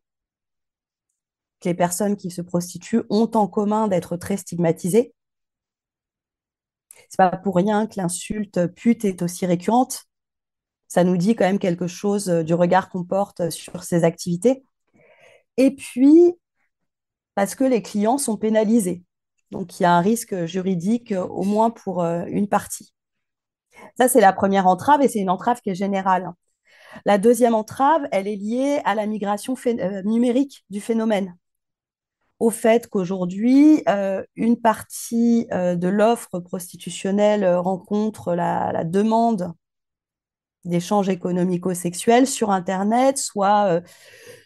les personnes qui se prostituent ont en commun d'être très stigmatisées. C'est pas pour rien que l'insulte pute est aussi récurrente. Ça nous dit quand même quelque chose euh, du regard qu'on porte euh, sur ces activités. Et puis, parce que les clients sont pénalisés. Donc, il y a un risque juridique euh, au moins pour une partie. Ça, c'est la première entrave et c'est une entrave qui est générale. Hein. La deuxième entrave, elle est liée à la migration numérique du phénomène au fait qu'aujourd'hui, euh, une partie euh, de l'offre prostitutionnelle euh, rencontre la, demande d'échanges économico-sexuels sur Internet, soit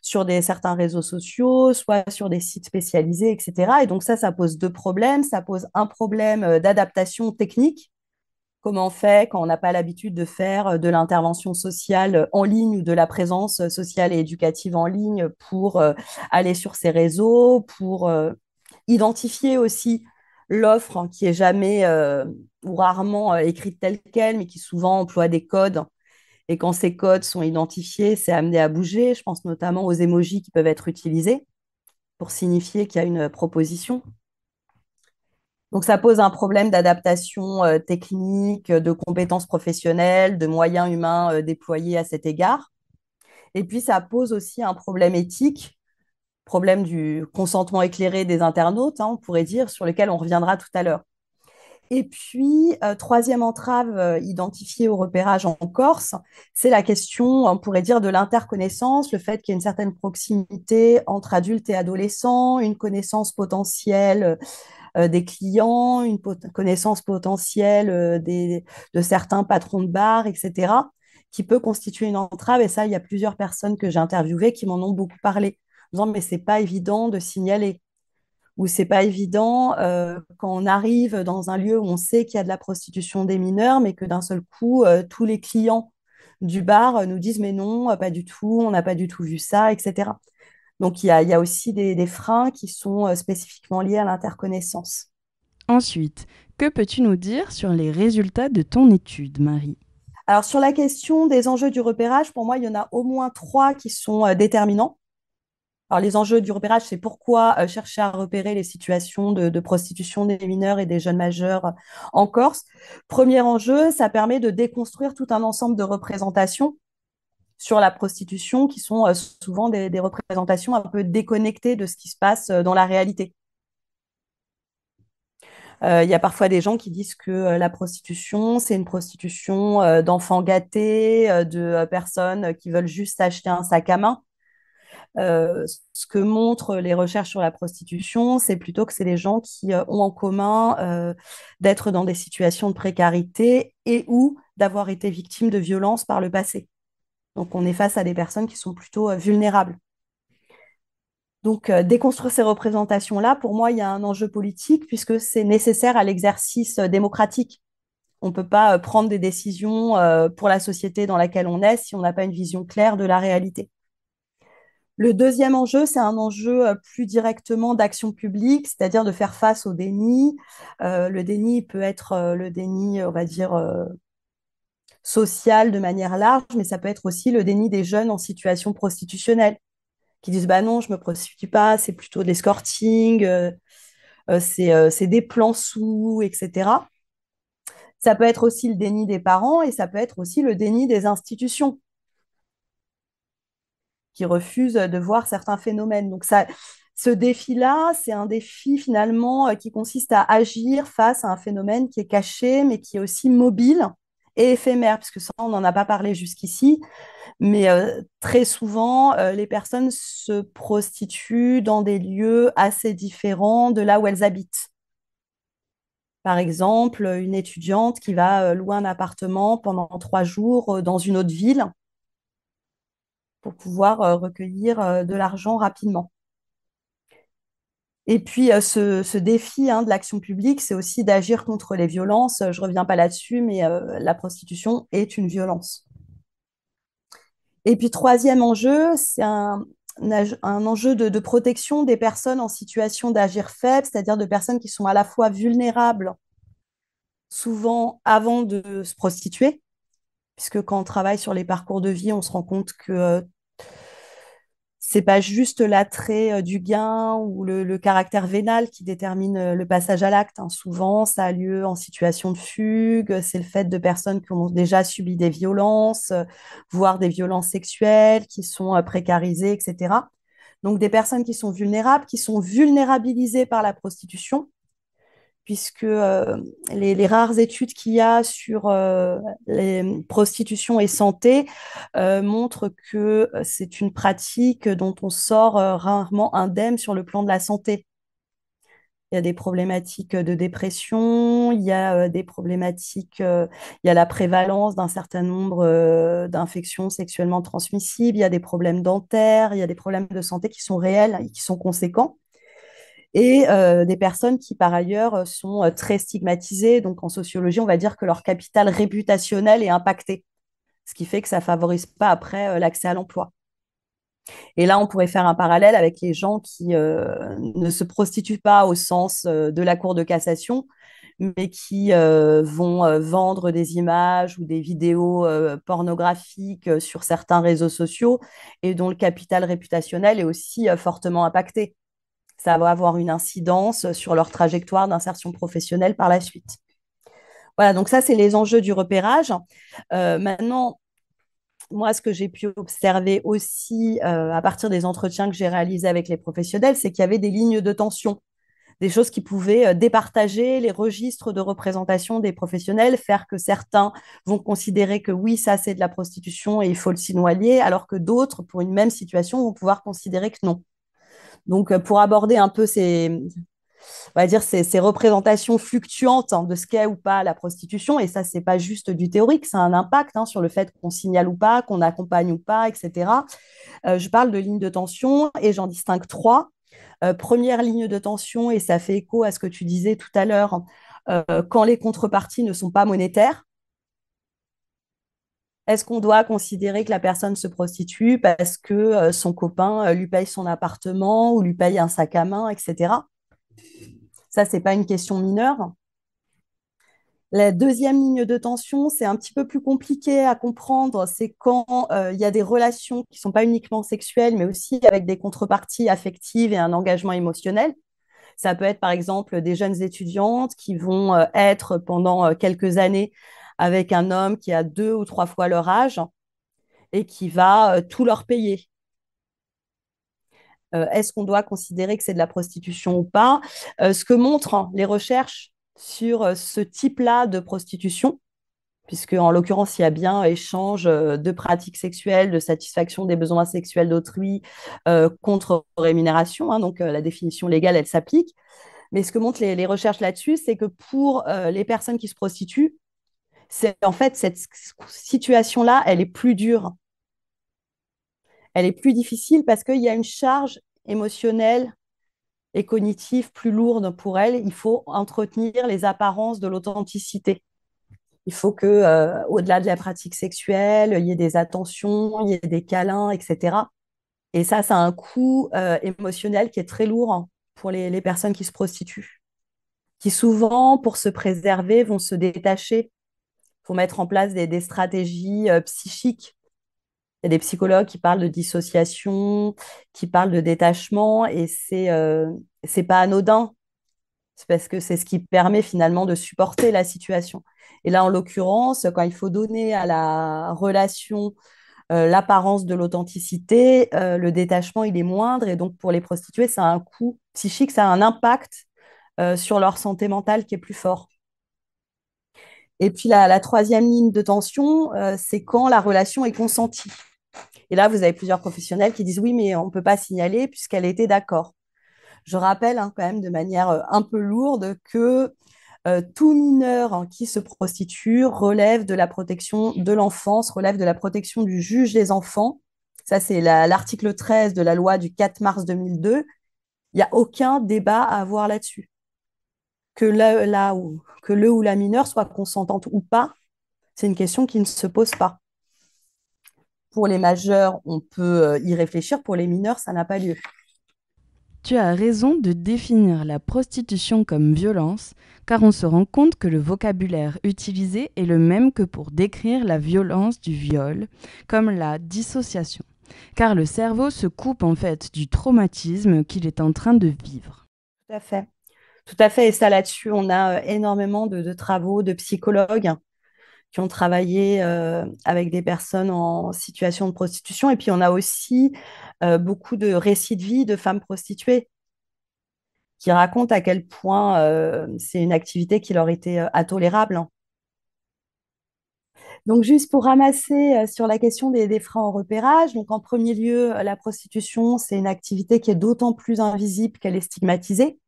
sur certains réseaux sociaux, soit sur des sites spécialisés, etc. Et donc ça, ça pose deux problèmes. Ça pose un problème d'adaptation technique Comment on fait quand on n'a pas l'habitude de faire euh, de l'intervention sociale euh, en ligne ou de la présence euh, sociale et éducative en ligne pour aller sur ces réseaux, pour identifier aussi l'offre hein, qui est jamais ou rarement écrite telle qu'elle, mais qui souvent emploie des codes. Et quand ces codes sont identifiés, c'est amené à bouger. Je pense notamment aux émojis qui peuvent être utilisés pour signifier qu'il y a une proposition. Donc ça pose un problème d'adaptation euh, technique, euh, de compétences professionnelles, de moyens humains euh, déployés à cet égard. Et puis ça pose aussi un problème éthique, problème du consentement éclairé des internautes, hein, on pourrait dire, sur lequel on reviendra tout à l'heure. Et puis, troisième entrave identifiée au repérage en Corse, c'est la question, on pourrait dire, de l'interconnaissance, le fait qu'il y ait une certaine proximité entre adultes et adolescents, une connaissance potentielle euh, des clients, une connaissance potentielle euh, de certains patrons de bar, etc., qui peut constituer une entrave. Et ça, il y a plusieurs personnes que j'ai interviewées qui m'en ont beaucoup parlé, en disant, mais c'est pas évident de signaler ou c'est pas évident euh, quand on arrive dans un lieu où on sait qu'il y a de la prostitution des mineurs, mais que d'un seul coup, tous les clients du bar nous disent mais non, pas du tout, on n'a pas du tout vu ça, etc. Donc il y a, aussi des, freins qui sont euh, spécifiquement liés à l'interconnaissance. Ensuite, que peux-tu nous dire sur les résultats de ton étude, Marie Alors sur la question des enjeux du repérage, pour moi, il y en a au moins trois qui sont euh, déterminants. Alors, les enjeux du repérage, c'est pourquoi euh, chercher à repérer les situations de, prostitution des mineurs et des jeunes majeurs en Corse. Premier enjeu, ça permet de déconstruire tout un ensemble de représentations sur la prostitution qui sont euh, souvent des, représentations un peu déconnectées de ce qui se passe euh, dans la réalité. Euh, il y a parfois des gens qui disent que la prostitution, c'est une prostitution d'enfants gâtés, de personnes qui veulent juste acheter un sac à main. ce que montrent les recherches sur la prostitution, c'est plutôt que c'est des gens qui ont en commun d'être dans des situations de précarité et ou d'avoir été victimes de violences par le passé. Donc on est face à des personnes qui sont plutôt euh, vulnérables. Donc euh, déconstruire ces représentations-là, pour moi, il y a un enjeu politique puisque c'est nécessaire à l'exercice euh, démocratique. On ne peut pas prendre des décisions pour la société dans laquelle on est si on n'a pas une vision claire de la réalité. Le deuxième enjeu, c'est un enjeu plus directement d'action publique, c'est-à-dire de faire face au déni. le déni peut être le déni, on va dire, social de manière large, mais ça peut être aussi le déni des jeunes en situation prostitutionnelle qui disent bah non, je me prostitue pas, c'est plutôt de l'escorting, euh, euh, euh, c'est des plans sous, etc. Ça peut être aussi le déni des parents et ça peut être aussi le déni des institutions qui refusent de voir certains phénomènes. Donc ça, ce défi-là, c'est un défi finalement qui consiste à agir face à un phénomène qui est caché mais qui est aussi mobile éphémère, puisque ça, on n'en a pas parlé jusqu'ici, mais euh, très souvent, euh, les personnes se prostituent dans des lieux assez différents de là où elles habitent. Par exemple, une étudiante qui va euh, louer un appartement pendant trois jours dans une autre ville pour pouvoir recueillir de l'argent rapidement. Et puis, euh, ce, défi hein, de l'action publique, c'est aussi d'agir contre les violences. Je ne reviens pas là-dessus, mais euh, la prostitution est une violence. Et puis, troisième enjeu, c'est un, enjeu de, protection des personnes en situation d'agir faible, c'est-à-dire de personnes qui sont à la fois vulnérables, souvent avant de se prostituer, puisque quand on travaille sur les parcours de vie, on se rend compte que euh, c'est pas juste l'attrait euh, du gain ou le, caractère vénal qui détermine euh, le passage à l'acte. Hein. Souvent, ça a lieu en situation de fugue, c'est le fait de personnes qui ont déjà subi des violences, euh, voire des violences sexuelles, qui sont précarisées, etc. Donc des personnes qui sont vulnérables, qui sont vulnérabilisées par la prostitution, puisque euh, les, rares études qu'il y a sur euh, les prostitutions et santé euh, montrent que c'est une pratique dont on sort rarement indemne sur le plan de la santé. Il y a des problématiques de dépression, il y a des problématiques, il y a la prévalence d'un certain nombre d'infections sexuellement transmissibles, il y a des problèmes dentaires, il y a des problèmes de santé qui sont réels et qui sont conséquents et euh, des personnes qui par ailleurs euh, sont euh, très stigmatisées. Donc en sociologie, on va dire que leur capital réputationnel est impacté, ce qui fait que ça favorise pas après l'accès à l'emploi. Et là, on pourrait faire un parallèle avec les gens qui ne se prostituent pas au sens de la Cour de cassation, mais qui vont vendre des images ou des vidéos pornographiques sur certains réseaux sociaux et dont le capital réputationnel est aussi fortement impacté ça va avoir une incidence sur leur trajectoire d'insertion professionnelle par la suite. Voilà, donc ça, c'est les enjeux du repérage. Euh, maintenant, moi, ce que j'ai pu observer aussi euh, à partir des entretiens que j'ai réalisés avec les professionnels, c'est qu'il y avait des lignes de tension, des choses qui pouvaient euh, départager les registres de représentation des professionnels, faire que certains vont considérer que oui, ça, c'est de la prostitution et il faut le noyer, alors que d'autres, pour une même situation, vont pouvoir considérer que non. Donc, euh, pour aborder un peu ces, va dire ces, représentations fluctuantes hein, de ce qu'est ou pas la prostitution, et ça, n'est pas juste du théorique, ça a un impact hein, sur le fait qu'on signale ou pas, qu'on accompagne ou pas, etc. Euh, je parle de lignes de tension et j'en distingue trois. Euh, première ligne de tension, et ça fait écho à ce que tu disais tout à l'heure, quand les contreparties ne sont pas monétaires, est-ce qu'on doit considérer que la personne se prostitue parce que euh, son copain euh, lui paye son appartement ou lui paye un sac à main, etc. Ça, ce n'est pas une question mineure. La deuxième ligne de tension, c'est un petit peu plus compliqué à comprendre, c'est quand euh, il y a des relations qui ne sont pas uniquement sexuelles, mais aussi avec des contreparties affectives et un engagement émotionnel. Ça peut être par exemple des jeunes étudiantes qui vont être pendant quelques années avec un homme qui a deux ou trois fois leur âge et qui va euh, tout leur payer. Euh, est-ce qu'on doit considérer que c'est de la prostitution ou pas euh, Ce que montrent hein, les recherches sur ce type-là de prostitution, puisque en l'occurrence, il y a bien échange de pratiques sexuelles, de satisfaction des besoins sexuels d'autrui contre rémunération, hein, donc la définition légale, elle s'applique. Mais ce que montrent les recherches là-dessus, c'est que pour les personnes qui se prostituent, c'est en fait cette situation-là, elle est plus dure. Elle est plus difficile parce qu'il y a une charge émotionnelle et cognitive plus lourde pour elle. Il faut entretenir les apparences de l'authenticité. Il faut que, euh, au-delà de la pratique sexuelle, il y ait des attentions, il y ait des câlins, etc. Et ça, ça un coût euh, émotionnel qui est très lourd hein, pour les personnes qui se prostituent, qui souvent, pour se préserver, vont se détacher faut mettre en place des, stratégies euh, psychiques. Il y a des psychologues qui parlent de dissociation, qui parlent de détachement, et c'est euh, c'est pas anodin. C'est parce que c'est ce qui permet finalement de supporter la situation. Et là, en l'occurrence, quand il faut donner à la relation euh, l'apparence de l'authenticité, le détachement, il est moindre. Et donc, pour les prostituées, ça a un coût psychique, ça a un impact sur leur santé mentale qui est plus fort. Et puis la, troisième ligne de tension, euh, c'est quand la relation est consentie. Et là, vous avez plusieurs professionnels qui disent oui, mais on ne peut pas signaler puisqu'elle était d'accord. Je rappelle hein, quand même de manière euh, un peu lourde que euh, tout mineur qui se prostitue relève de la protection de l'enfance, relève de la protection du juge des enfants. Ça, c'est l'article 13 de la loi du 4 mars 2002. Il n'y a aucun débat à avoir là-dessus que, que le ou la mineure soit consentante ou pas, c'est une question qui ne se pose pas. Pour les majeurs, on peut euh, y réfléchir, pour les mineurs, ça n'a pas lieu. Tu as raison de définir la prostitution comme violence, car on se rend compte que le vocabulaire utilisé est le même que pour décrire la violence du viol, comme la dissociation, car le cerveau se coupe en fait du traumatisme qu'il est en train de vivre. Tout à fait. Tout à fait. Et ça, là-dessus, on a euh, énormément de, travaux de psychologues qui ont travaillé euh, avec des personnes en situation de prostitution. Et puis, on a aussi euh, beaucoup de récits de vie de femmes prostituées qui racontent à quel point c'est une activité qui leur était intolérable. Donc, juste pour ramasser sur la question des, freins en repérage, donc en premier lieu, la prostitution, c'est une activité qui est d'autant plus invisible qu'elle est stigmatisée.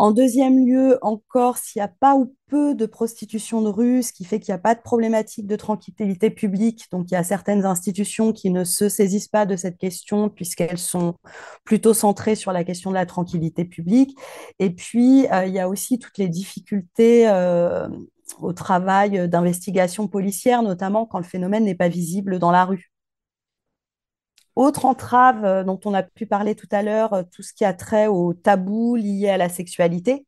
En deuxième lieu, encore s'il n'y a pas ou peu de prostitution de rue, ce qui fait qu'il n'y a pas de problématique de tranquillité publique. Donc, il y a certaines institutions qui ne se saisissent pas de cette question puisqu'elles sont plutôt centrées sur la question de la tranquillité publique. Et puis, euh, il y a aussi toutes les difficultés euh, au travail euh, d'investigation policière, notamment quand le phénomène n'est pas visible dans la rue. Autre entrave euh, dont on a pu parler tout à l'heure, euh, tout ce qui a trait aux tabous liés à la sexualité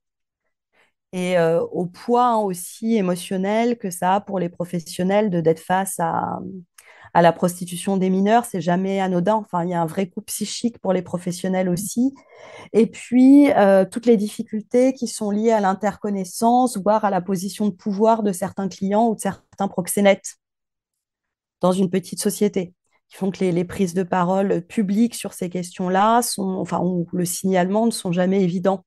et euh, au poids hein, aussi émotionnel que ça a pour les professionnels de d'être face à, la prostitution des mineurs. C'est jamais anodin. Enfin, il y a un vrai coup psychique pour les professionnels aussi. Et puis toutes les difficultés qui sont liées à l'interconnaissance, voire à la position de pouvoir de certains clients ou de certains proxénètes dans une petite société qui font que les, prises de parole publiques sur ces questions-là sont, enfin, le signalement ne sont jamais évidents.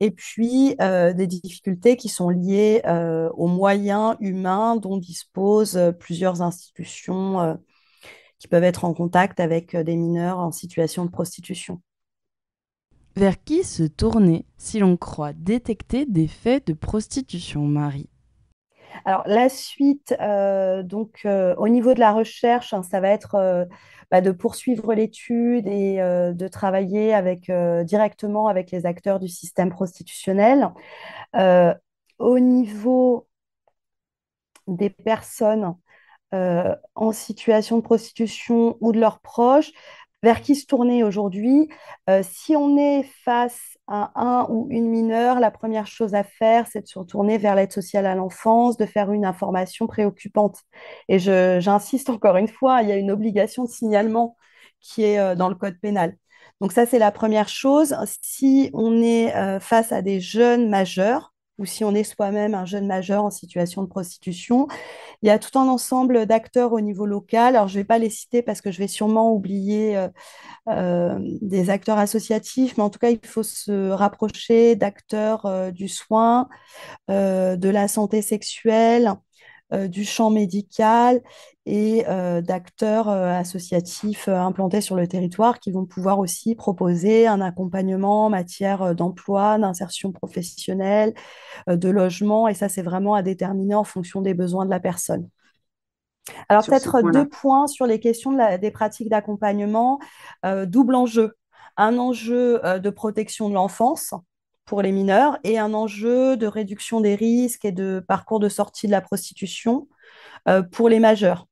Et puis euh, des difficultés qui sont liées euh, aux moyens humains dont disposent euh, plusieurs institutions qui peuvent être en contact avec des mineurs en situation de prostitution. Vers qui se tourner si l'on croit détecter des faits de prostitution, Marie alors, la suite, euh, donc, euh, au niveau de la recherche, hein, ça va être euh, bah, de poursuivre l'étude et de travailler avec, directement avec les acteurs du système prostitutionnel. au niveau des personnes en situation de prostitution ou de leurs proches, vers qui se tourner aujourd'hui Si on est face un ou une mineure, la première chose à faire, c'est de se retourner vers l'aide sociale à l'enfance, de faire une information préoccupante. Et j'insiste encore une fois, il y a une obligation de signalement qui est euh, dans le code pénal. Donc ça, c'est la première chose. Si on est euh, face à des jeunes majeurs, ou si on est soi-même un jeune majeur en situation de prostitution. Il y a tout un ensemble d'acteurs au niveau local. Alors, je ne vais pas les citer parce que je vais sûrement oublier euh, euh, des acteurs associatifs, mais en tout cas, il faut se rapprocher d'acteurs euh, du soin, de la santé sexuelle, euh, du champ médical et euh, d'acteurs euh, associatifs implantés sur le territoire qui vont pouvoir aussi proposer un accompagnement en matière d'emploi, d'insertion professionnelle, de logement. Et ça, c'est vraiment à déterminer en fonction des besoins de la personne. Alors peut-être deux points sur les questions des pratiques d'accompagnement. double enjeu. Un enjeu de protection de l'enfance, pour les mineurs et un enjeu de réduction des risques et de parcours de sortie de la prostitution euh, pour les majeurs.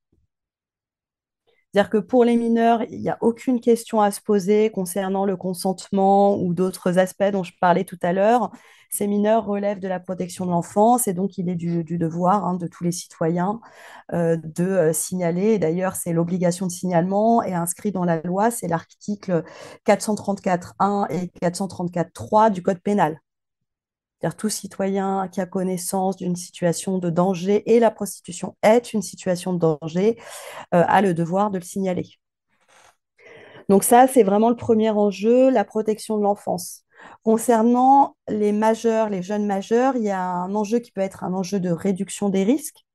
C'est-à-dire que pour les mineurs, il n'y a aucune question à se poser concernant le consentement ou d'autres aspects dont je parlais tout à l'heure. Ces mineurs relèvent de la protection de l'enfance et donc il est du, devoir hein, de tous les citoyens euh, de euh, signaler. D'ailleurs, c'est l'obligation de signalement et inscrit dans la loi, c'est l'article 434.1 et 434.3 du Code pénal cest tout citoyen qui a connaissance d'une situation de danger, et la prostitution est une situation de danger, euh, a le devoir de le signaler. Donc ça, c'est vraiment le premier enjeu, la protection de l'enfance. Concernant les majeurs, les jeunes majeurs, il y a un enjeu qui peut être un enjeu de réduction des risques.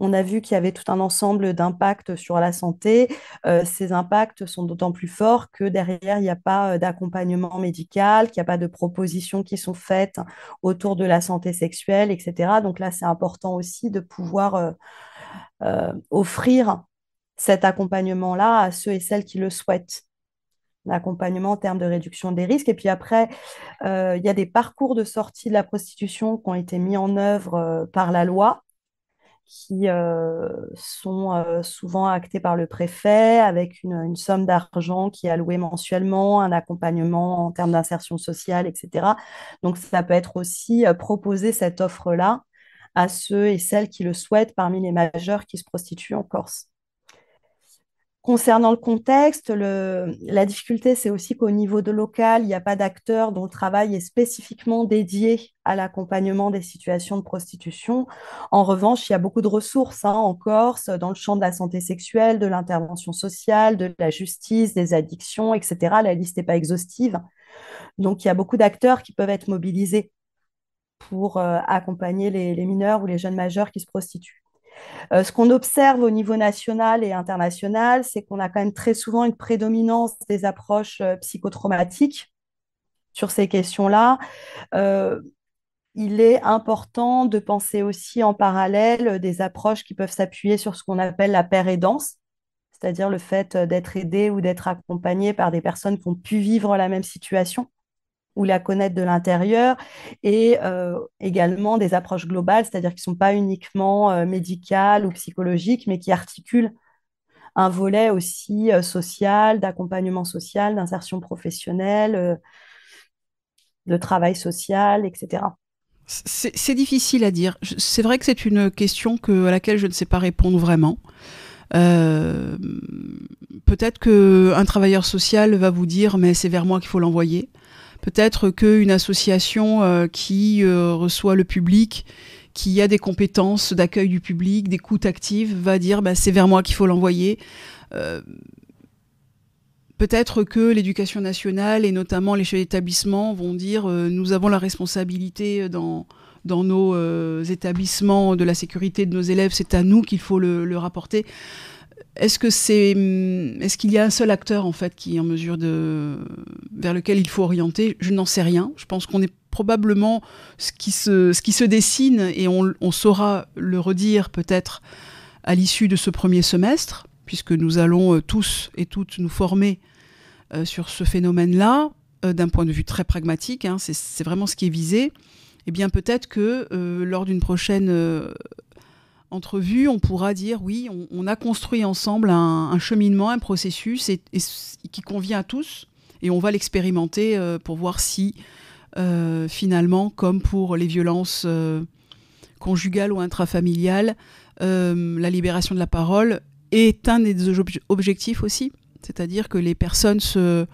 On a vu qu'il y avait tout un ensemble d'impacts sur la santé. Euh, ces impacts sont d'autant plus forts que derrière, il n'y a pas euh, d'accompagnement médical, qu'il n'y a pas de propositions qui sont faites autour de la santé sexuelle, etc. Donc là, c'est important aussi de pouvoir euh, offrir cet accompagnement-là à ceux et celles qui le souhaitent L'accompagnement en termes de réduction des risques. Et puis après, il y a des parcours de sortie de la prostitution qui ont été mis en œuvre par la loi qui euh, sont euh, souvent actés par le préfet avec une, somme d'argent qui est allouée mensuellement, un accompagnement en termes d'insertion sociale, etc. Donc ça peut être aussi euh, proposer cette offre-là à ceux et celles qui le souhaitent parmi les majeurs qui se prostituent en Corse. Concernant le contexte, la difficulté, c'est aussi qu'au niveau de local, il n'y a pas d'acteurs dont le travail est spécifiquement dédié à l'accompagnement des situations de prostitution. En revanche, il y a beaucoup de ressources hein, en Corse, dans le champ de la santé sexuelle, de l'intervention sociale, de la justice, des addictions, etc. La liste n'est pas exhaustive. Donc, il y a beaucoup d'acteurs qui peuvent être mobilisés pour euh, accompagner les mineurs ou les jeunes majeurs qui se prostituent. Euh, ce qu'on observe au niveau national et international, c'est qu'on a quand même très souvent une prédominance des approches euh, psychotraumatiques sur ces questions-là. Euh, il est important de penser aussi en parallèle des approches qui peuvent s'appuyer sur ce qu'on appelle la paire aidance, c'est-à-dire le fait d'être aidé ou d'être accompagné par des personnes qui ont pu vivre la même situation ou la connaître de l'intérieur, et euh, également des approches globales, c'est-à-dire qui ne sont pas uniquement euh, médicales ou psychologiques, mais qui articulent un volet aussi euh, social, d'accompagnement social, d'insertion professionnelle, de travail social, etc. C'est difficile à dire. C'est vrai que c'est une question que, à laquelle je ne sais pas répondre vraiment. Peut-être qu'un travailleur social va vous dire mais c'est vers moi qu'il faut l'envoyer. Peut-être qu'une association euh, qui euh, reçoit le public, qui a des compétences d'accueil du public, d'écoute active, va dire bah, c'est vers moi qu'il faut l'envoyer. Euh, peut-être que l'éducation nationale et notamment les chefs d'établissement vont dire nous avons la responsabilité dans, nos établissements de la sécurité de nos élèves, c'est à nous qu'il faut le rapporter. Est-ce que c'est, est qu'il y a un seul acteur en fait qui est en mesure de, vers lequel il faut orienter Je n'en sais rien. Je pense qu'on est probablement ce qui se, ce qui se dessine et on, saura le redire peut-être à l'issue de ce premier semestre, puisque nous allons euh, tous et toutes nous former euh, sur ce phénomène-là euh, d'un point de vue très pragmatique. Hein. c'est, vraiment ce qui est visé. Eh bien, peut-être que lors d'une prochaine entrevue, on pourra dire oui, on, a construit ensemble un, cheminement, un processus qui convient à tous, et on va l'expérimenter euh, pour voir si euh, finalement, comme pour les violences euh, conjugales ou intrafamiliales, la libération de la parole est un des objectifs aussi, c'est-à-dire que les personnes se,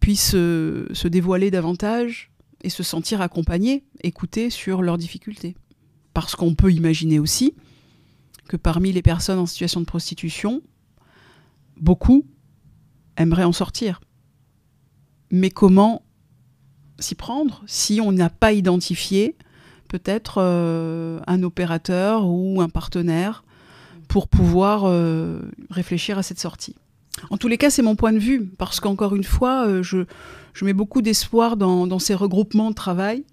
puissent se dévoiler davantage et se sentir accompagnées, écoutées sur leurs difficultés parce qu'on peut imaginer aussi que parmi les personnes en situation de prostitution, beaucoup aimeraient en sortir. Mais comment s'y prendre si on n'a pas identifié peut-être euh, un opérateur ou un partenaire pour pouvoir euh, réfléchir à cette sortie. En tous les cas, c'est mon point de vue, parce qu'encore une fois, euh, je, mets beaucoup d'espoir dans, ces regroupements de travail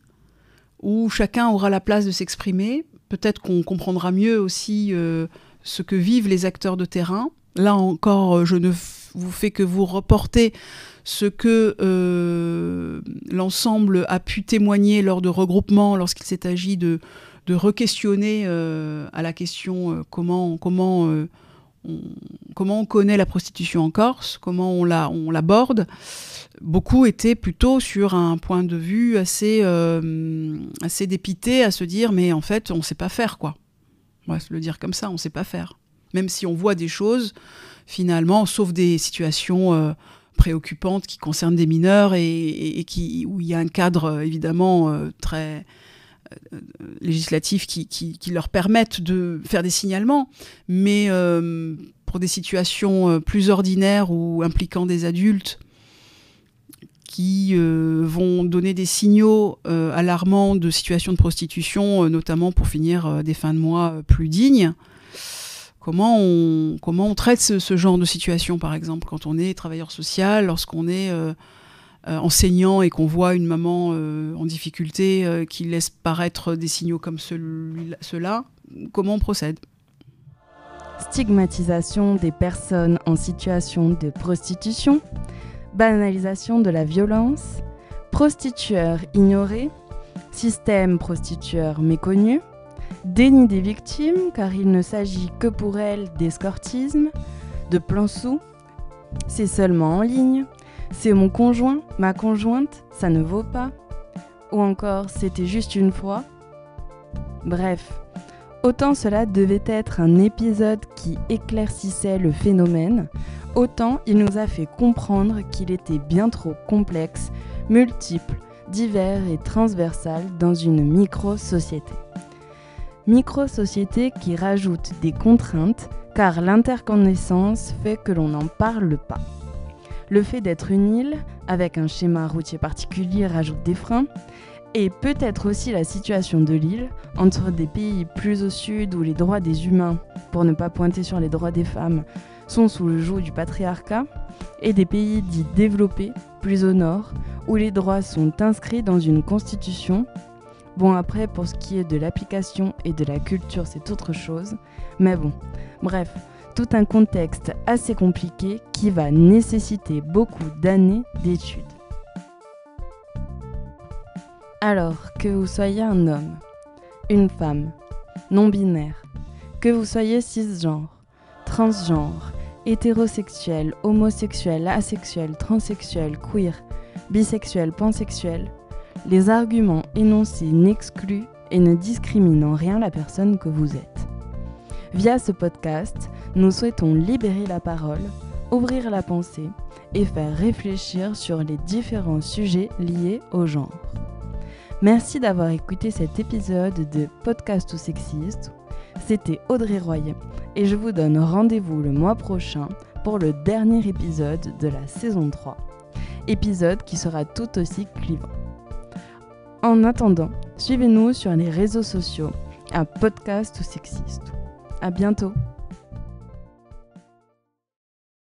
où chacun aura la place de s'exprimer. Peut-être qu'on comprendra mieux aussi euh, ce que vivent les acteurs de terrain. Là encore, euh, je ne vous fais que vous reporter ce que euh, l'ensemble a pu témoigner lors de regroupements, lorsqu'il s'est agi de, de re-questionner à la question comment, comment comment on connaît la prostitution en Corse, comment on la, on l'aborde, beaucoup étaient plutôt sur un point de vue assez, euh, assez dépité à se dire mais en fait on ne sait pas faire quoi. On va se le dire comme ça, on ne sait pas faire. Même si on voit des choses, finalement, sauf des situations euh, préoccupantes qui concernent des mineurs et, qui, où il y a un cadre euh, évidemment très euh, législatifs qui, qui, leur permettent de faire des signalements, mais euh, pour des situations euh, plus ordinaires ou impliquant des adultes qui vont donner des signaux alarmants de situations de prostitution, notamment pour finir des fins de mois plus dignes. Comment on, comment on traite ce genre de situation, par exemple, quand on est travailleur social, lorsqu'on est euh, enseignant et qu'on voit une maman euh, en difficulté euh, qui laisse paraître des signaux comme ceux-là, comment on procède Stigmatisation des personnes en situation de prostitution, banalisation de la violence, prostitueurs ignorés, système prostitueur méconnu, déni des victimes car il ne s'agit que pour elles d'escortisme, de plans sous, c'est seulement en ligne, c'est mon conjoint, ma conjointe, ça ne vaut pas. Ou encore, c'était juste une fois. Bref, autant cela devait être un épisode qui éclaircissait le phénomène, autant il nous a fait comprendre qu'il était bien trop complexe, multiple, divers et transversal dans une micro-société. Micro-société qui rajoute des contraintes, car l'interconnaissance fait que l'on n'en parle pas. Le fait d'être une île, avec un schéma routier particulier, rajoute des freins. Et peut-être aussi la situation de l'île, entre des pays plus au sud où les droits des humains, pour ne pas pointer sur les droits des femmes, sont sous le joug du patriarcat, et des pays dits développés, plus au nord, où les droits sont inscrits dans une constitution Bon, après, pour ce qui est de l'application et de la culture, c'est autre chose. Mais bon, bref, tout un contexte assez compliqué qui va nécessiter beaucoup d'années d'études. Alors, que vous soyez un homme, une femme, non-binaire, que vous soyez cisgenre, transgenre, hétérosexuel, homosexuel, asexuel, transsexuel, queer, bisexuel, pansexuel, les arguments énoncés n'excluent et ne discriminent en rien la personne que vous êtes. Via ce podcast, nous souhaitons libérer la parole, ouvrir la pensée et faire réfléchir sur les différents sujets liés au genre. Merci d'avoir écouté cet épisode de Podcast ou Sexiste. C'était Audrey Royer et je vous donne rendez-vous le mois prochain pour le dernier épisode de la saison 3. Épisode qui sera tout aussi clivant. En attendant, suivez-nous sur les réseaux sociaux à Podcast ou Sexiste. À bientôt!